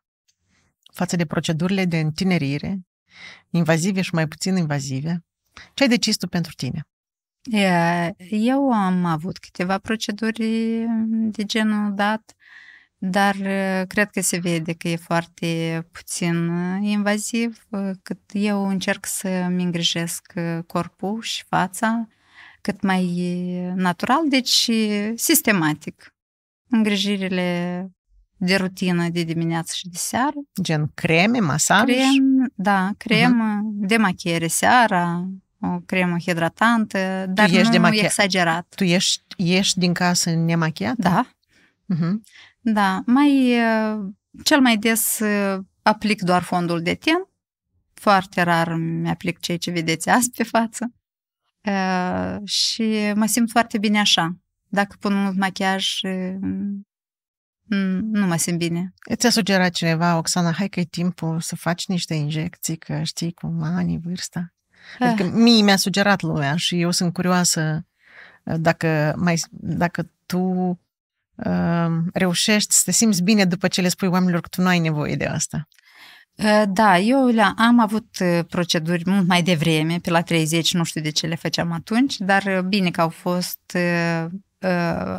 față de procedurile de întinerire, invazive și mai puțin invazive? Ce ai decis tu pentru tine? Eu am avut câteva proceduri mm, de genul dat dar uh, cred că se vede că e foarte puțin uh, invaziv, uh, cât eu încerc să-mi îngrijesc corpul și fața cât mai natural, deci sistematic. Îngrijirile de rutină de dimineață și de seară. Gen creme, masaj? Crem, da, cremă uh-huh. Mhm. de seara, o cremă hidratantă, dar tu ești nu de exagerat. Tu ești, ești din casă nemachiată? Da. Uh-huh. Da, mai cel mai des aplic doar fondul de ten. Foarte rar mi-aplic ceea ce vedeți azi pe față. și mă simt foarte bine așa. Dacă pun mult machiaj, nu mă simt bine. Ți-a sugerat cineva, Oxana, hai că e timpul să faci niște injecții, că știi cum ani, vârsta? Ah. Adică ah. mie mi-a sugerat lumea și eu sunt curioasă dacă, mai, dacă tu reușești să te simți bine după ce le spui oamenilor că tu nu ai nevoie de asta. Ă, da, eu am avut ă, proceduri mult mai devreme, pe la 30, nu știu de ce le făceam atunci, dar ă, bine că au fost,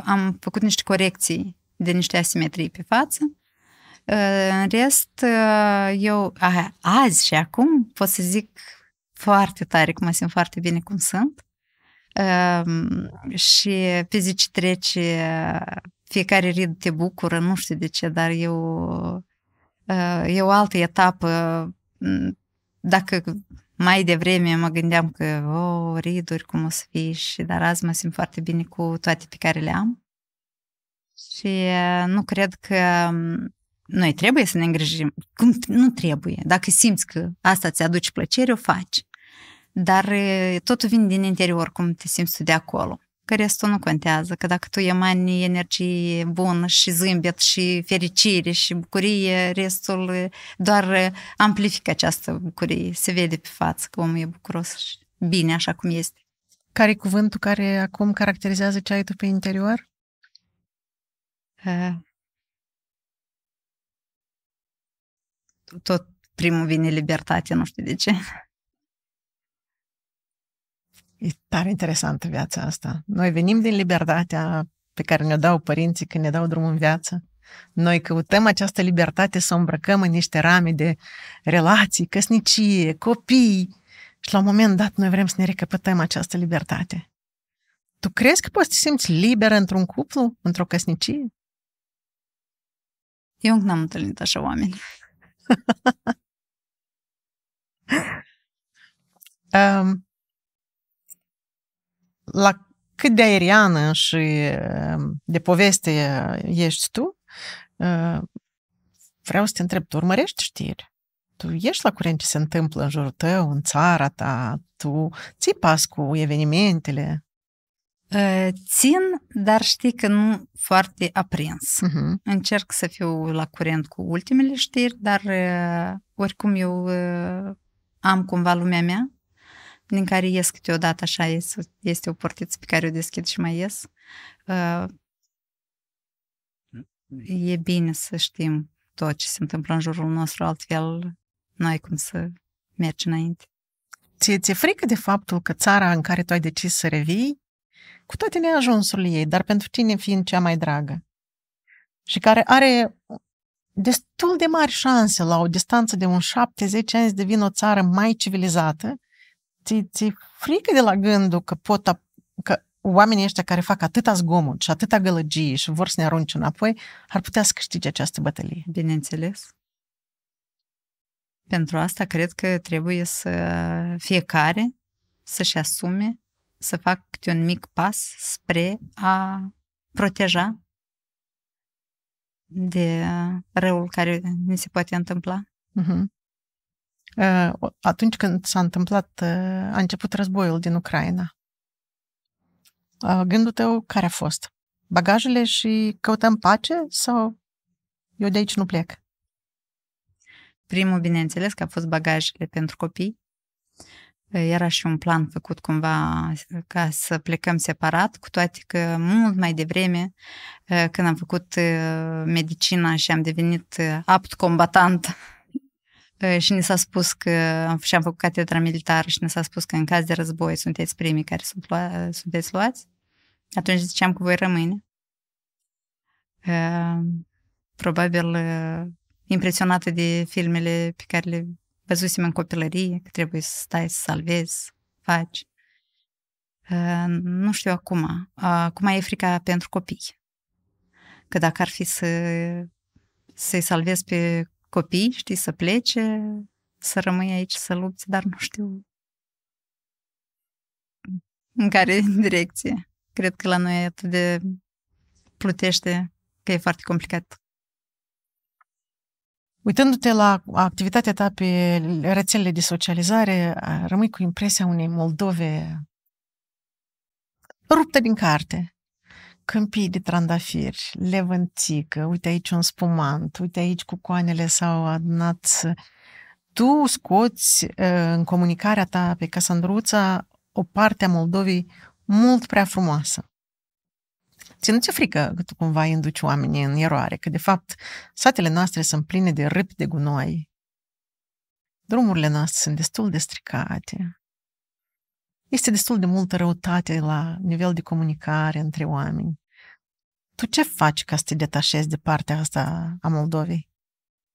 am făcut niște corecții de niște asimetrii pe față. În rest, eu azi și acum pot să zic foarte tare că mă simt foarte bine cum sunt. Și pe zi ce trece fiecare rid te bucură, nu știu de ce, dar e o, ă, e o altă etapă. Mm, dacă mai devreme mă gândeam că, o, oh, riduri, cum o să fie, și, dar azi mă simt foarte bine cu toate pe care le am. Și ă, nu cred că mm, noi trebuie să ne îngrijim. Cum, nu trebuie. Dacă simți că asta ți aduce plăcere, o faci. Dar ă, totul vine din interior, cum te simți tu de acolo că restul nu contează, că dacă tu emani energie bună și zâmbet și fericire și bucurie, restul doar amplifică această bucurie, se vede pe față că omul e bucuros și bine așa cum este. Care e cuvântul care acum caracterizează ce ai tu pe interior? Uh, tot primul vine libertate, nu știu de ce. E tare interesantă viața asta. Noi venim din libertatea pe care ne-o dau părinții când ne dau drumul în viață. Noi căutăm această libertate să o îmbrăcăm în niște rame de relații, căsnicie, copii. Și la un moment dat noi vrem să ne recapătăm această libertate. Tu crezi că poți să te simți liberă într-un cuplu, într-o căsnicie? Eu încă n-am întâlnit așa oameni. um, (laughs) la cât de aeriană și ehm, de poveste ești tu, ehm, vreau să te întreb, tu urmărești știri? Tu ești la curent ce se întâmplă în jurul tău, în țara ta, tu ții pas cu evenimentele? Ehm, țin, dar știi că nu foarte aprins. Uh-huh. Încerc să fiu la curent cu ultimele știri, dar oricum eu am cumva lumea mea din care ies câteodată așa, este o portiță pe care o deschid și mai ies. Uh, e bine să știm tot ce se întâmplă în jurul nostru, altfel nu ai cum să mergi înainte. Ție ți-e frică de faptul că țara în care tu ai decis să revii, cu toate neajunsurile ei, dar pentru tine fiind cea mai dragă și care are destul de mari șanse la o distanță de un 7-10 ani să devină o țară mai civilizată, ți, ți frică de la gândul că pot, că oamenii ăștia care fac atâta zgomot și atâta gălăgie și vor să ne arunce înapoi, ar putea să câștige această bătălie. Bineînțeles. Pentru asta cred că trebuie să fiecare să-și asume să fac câte un mic pas spre a proteja de răul care ne se poate întâmpla. Uh-huh. Э, atunci când s-a întâmplat, ă, a început războiul din Ucraina. Ă, gândul tău care a fost? Bagajele și căutăm pace sau eu de aici nu plec? Primul, bineînțeles, că a fost bagajele pentru copii. Ă, era și un plan făcut cumva ca să plecăm separat, cu toate că mult mai devreme, când am făcut medicina și am devenit apt combatant Э, și ne s-a spus că am, și am făcut catedra militară și ne s-a spus că în caz de război sunteți primii care sunt lua, ă, sunteți luați, atunci ziceam că voi rămâne. Ă, probabil ă, impresionată de filmele pe care le văzusem în copilărie, că trebuie să stai să salvezi, faci. Nu știu acum. Acum e frica pentru copii. Că dacă ar fi să, să-i salvezi pe copii, știi, să plece, să rămâi aici să lupți, dar nu știu în care (laughs) direcție. Cred că la noi e atât de plutește că e foarte complicat. Uitându-te la activitatea ta pe rețelele de socializare, rămâi cu impresia unei Moldove ruptă din carte câmpii de trandafiri, levântică, uite aici un spumant, uite aici cu coanele s-au adunat. Tu scoți ă, în comunicarea ta pe Casandruța o parte a Moldovei mult prea frumoasă. Ți nu ți frică că tu cumva induci oamenii în eroare, că de fapt satele noastre sunt pline de râpi de gunoi. Drumurile noastre sunt destul de stricate. Este destul de multă răutate la nivel de comunicare între oameni. Tu ce faci ca să te detașezi de partea asta a Moldovei?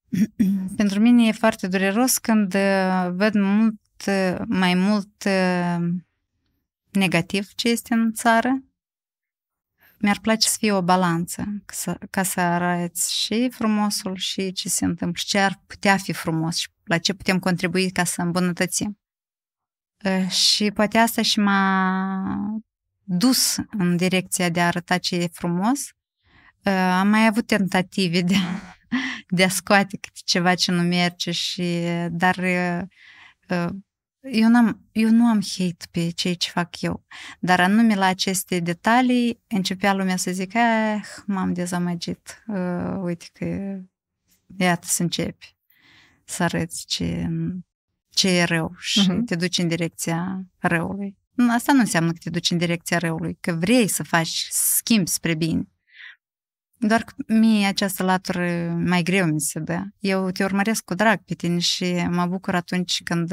(clears throat) Pentru mine e foarte dureros când uh, văd mult, mai mult uh, negativ ce este în țară. Mi-ar place să fie o balanță, ca să, ca să arăți și frumosul și ce se întâmplă, și ce ar putea fi frumos și la ce putem contribui ca să îmbunătățim. Uh, și poate asta și m-a dus în direcția de a arăta ce e frumos am mai avut tentative de, de a scoate câte ceva ce nu merge și, dar eu, n-am, eu nu am hate pe cei ce fac eu, dar anume la aceste detalii începea lumea să zică, eh, m-am dezamăgit, uh, uite că iată să începi să arăți ce, ce e rău și uh-huh. te duci în direcția răului. Asta nu înseamnă că te duci în direcția răului, că vrei să faci schimb spre bine. Doar că mie această latură mai greu mi se dă. Eu te urmăresc cu drag pe tine și mă bucur atunci când...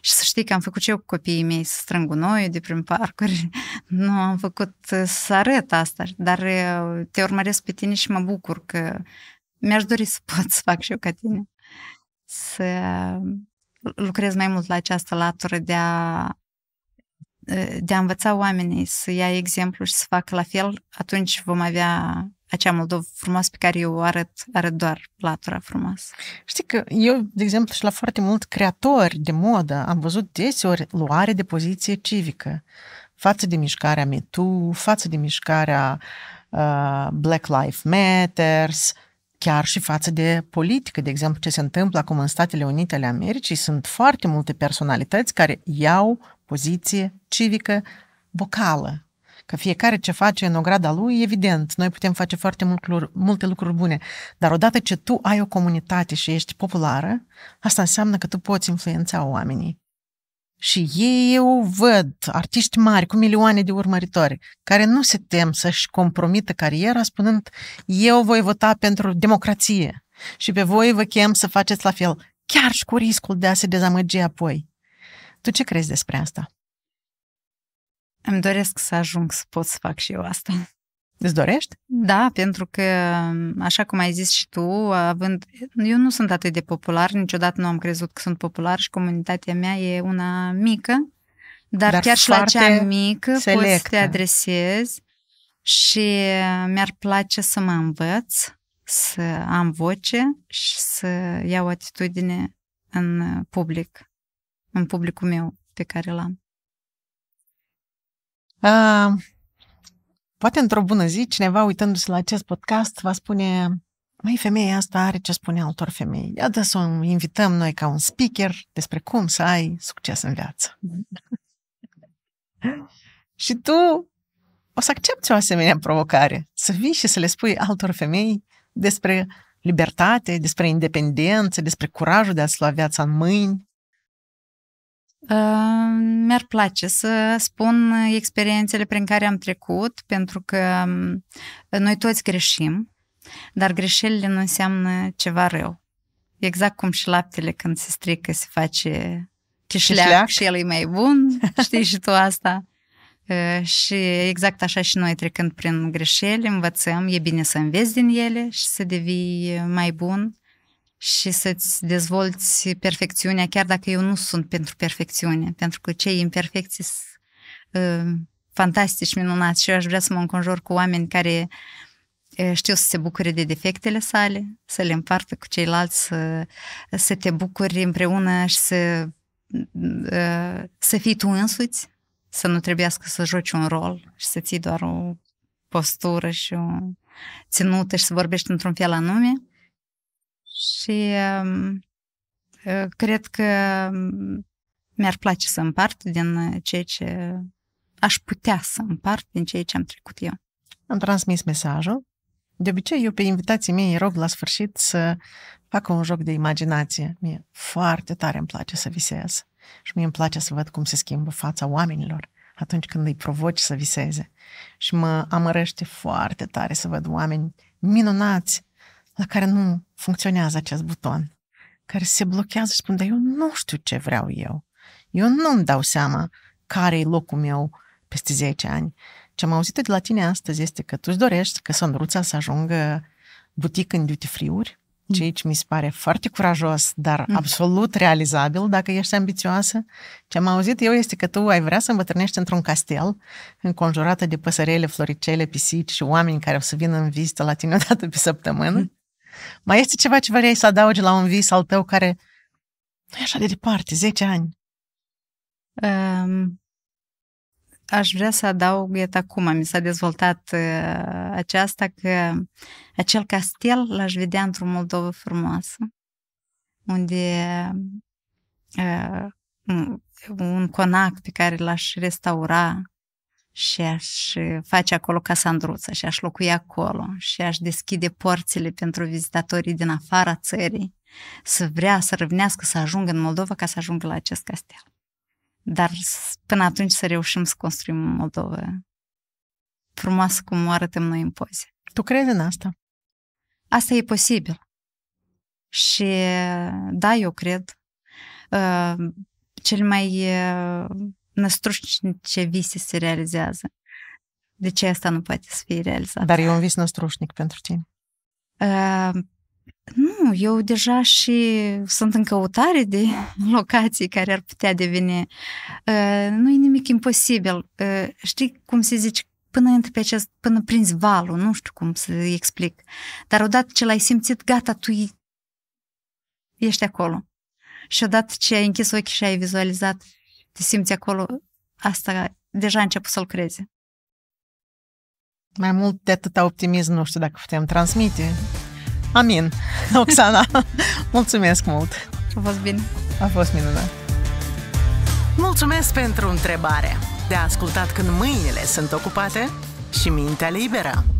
Și să știi că am făcut ce eu cu copiii mei să strâng gunoiul de prin parcuri. (laughs) Nu am făcut să arăt asta, dar te urmăresc pe tine și mă bucur că mi-aș dori să (laughs) pot să fac și eu ca tine. Să lucrez mai mult la această latură de a de a învăța oamenii să ia exemplu și să facă la fel, atunci vom avea acea Moldova frumoasă pe care eu o arăt, arăt doar latura frumoasă. Știi că eu, de exemplu, și la foarte mult creatori de modă am văzut deseori luare de poziție civică față de mișcarea MeToo, față de mișcarea uh, Black Lives Matters, chiar și față de politică. De exemplu, ce se întâmplă acum în Statele Unite ale Americii, sunt foarte multe personalități care iau poziție civică vocală, Că fiecare ce face în ograda lui, evident, noi putem face foarte mult multe lucruri bune, dar odată ce tu ai o comunitate și ești populară, asta înseamnă că tu poți influența oamenii. Și eu văd artiști mari cu milioane de urmăritori care nu se tem să-și compromită cariera spunând eu voi vota pentru democrație și pe voi vă chem să faceți la fel, chiar și cu riscul de a se dezamăgi apoi. Tu ce crezi despre asta? Îmi doresc să ajung să pot să fac și eu asta. Îți dorești? Da, pentru că, așa cum ai zis și tu, având, eu nu sunt atât de popular, niciodată nu am crezut că sunt popular și comunitatea mea e una mică, dar, dar chiar și la cea mică selectă. poți să te adresezi și mi-ar place să mă învăț, să am voce și să iau atitudine în public, în publicul meu pe care l-am poate într-o bună zi cineva uitându-se la acest podcast va spune mai femeia asta are ce spune altor femei. Iată să o invităm noi ca un speaker despre cum să ai succes în viață. (laughs) și tu o să accepti o asemenea provocare, să vii și să le spui altor femei despre libertate, despre independență, despre curajul de a-ți lua viața în mâini, Ehm, mi-ar place să spun experiențele prin care am trecut, pentru că mm, noi toți greșim, dar greșelile nu înseamnă ceva rău. Exact cum și laptele când se strică se face chișleac, chișleac. și el e mai bun, (laughs) știi și tu asta. Și exact așa și noi, trecând prin greșeli, învățăm, e bine să înveți din ele și să devii mai bun și să-ți dezvolți perfecțiunea, chiar dacă eu nu sunt pentru perfecțiune, pentru că cei imperfecți sunt uh, fantastici, minunați și eu aș vrea să mă înconjor cu oameni care uh, știu să se bucure de defectele sale, să le împartă cu ceilalți, să, să te bucuri împreună și să, uh, să fii tu însuți, să nu trebuiască să joci un rol și să ții doar o postură și o ținută și să vorbești într-un fel anume și um, uh, cred că um, mi-ar place să împart din uh, ceea ce aș putea să împart din ceea ce am trecut eu. Am transmis mesajul. De obicei, eu pe invitații mei rog la sfârșit să facă un joc de imaginație. Mie foarte tare îmi place să visez și mie îmi place să văd cum se schimbă fața oamenilor atunci când îi provoci să viseze. Și mă amărește foarte tare să văd oameni minunați la care nu funcționează acest buton, care se blochează și spun, dar eu nu știu ce vreau eu. Eu nu-mi dau seama care e locul meu peste 10 ani. Ce am auzit de la tine astăzi este că tu ți dorești că Sandruța să ajungă butic în duty free-uri, mm. ce aici mi se pare foarte curajos, dar mm. absolut realizabil dacă ești ambițioasă. Ce am auzit eu este că tu ai vrea să îmbătrânești într-un castel, înconjurată de păsărele, floricele, pisici și oameni care o să vină în vizită la tine o dată pe săptămână. Mm. Mai este ceva ce vrei să adaugi la un vis al tău care nu e așa de departe, 10 ani? Um, aș vrea să adaug, iată acum mi s-a dezvoltat uh, aceasta, că acel castel l-aș vedea într-o Moldovă frumoasă, unde uh, un, conac pe care l-aș restaura, și aș eh, face acolo casandruță și aș locui acolo și aș deschide porțile pentru vizitatorii din afara țării să vrea să răvnească, să ajungă în Moldova ca să ajungă la acest castel. Dar până atunci să reușim să construim Moldova frumoasă cum o arătăm noi în poze. Tu crezi în asta? Asta e posibil. Și da, eu cred. Uh, cel mai uh, năstrușnice vise se realizează. De ce asta nu poate să fie realizat? Dar e un vis năstrușnic pentru tine. Uh, nu, eu deja și sunt în căutare de locații care ar putea deveni. Uh, nu e nimic imposibil. Uh, știi cum se zice? Până intri pe acest, până prinzi valul, nu știu cum să explic. Dar odată ce l-ai simțit, gata, tu ești acolo. Și odată ce ai închis ochii și ai vizualizat te simți acolo, asta deja a început să-l creze. Mai mult de atâta optimism nu știu dacă putem transmite. Amin, (laughs) Oxana. (laughs) Mulțumesc mult! A fost bine. A fost minunat. Mulțumesc pentru întrebare. De ascultat când mâinile sunt ocupate și mintea liberă.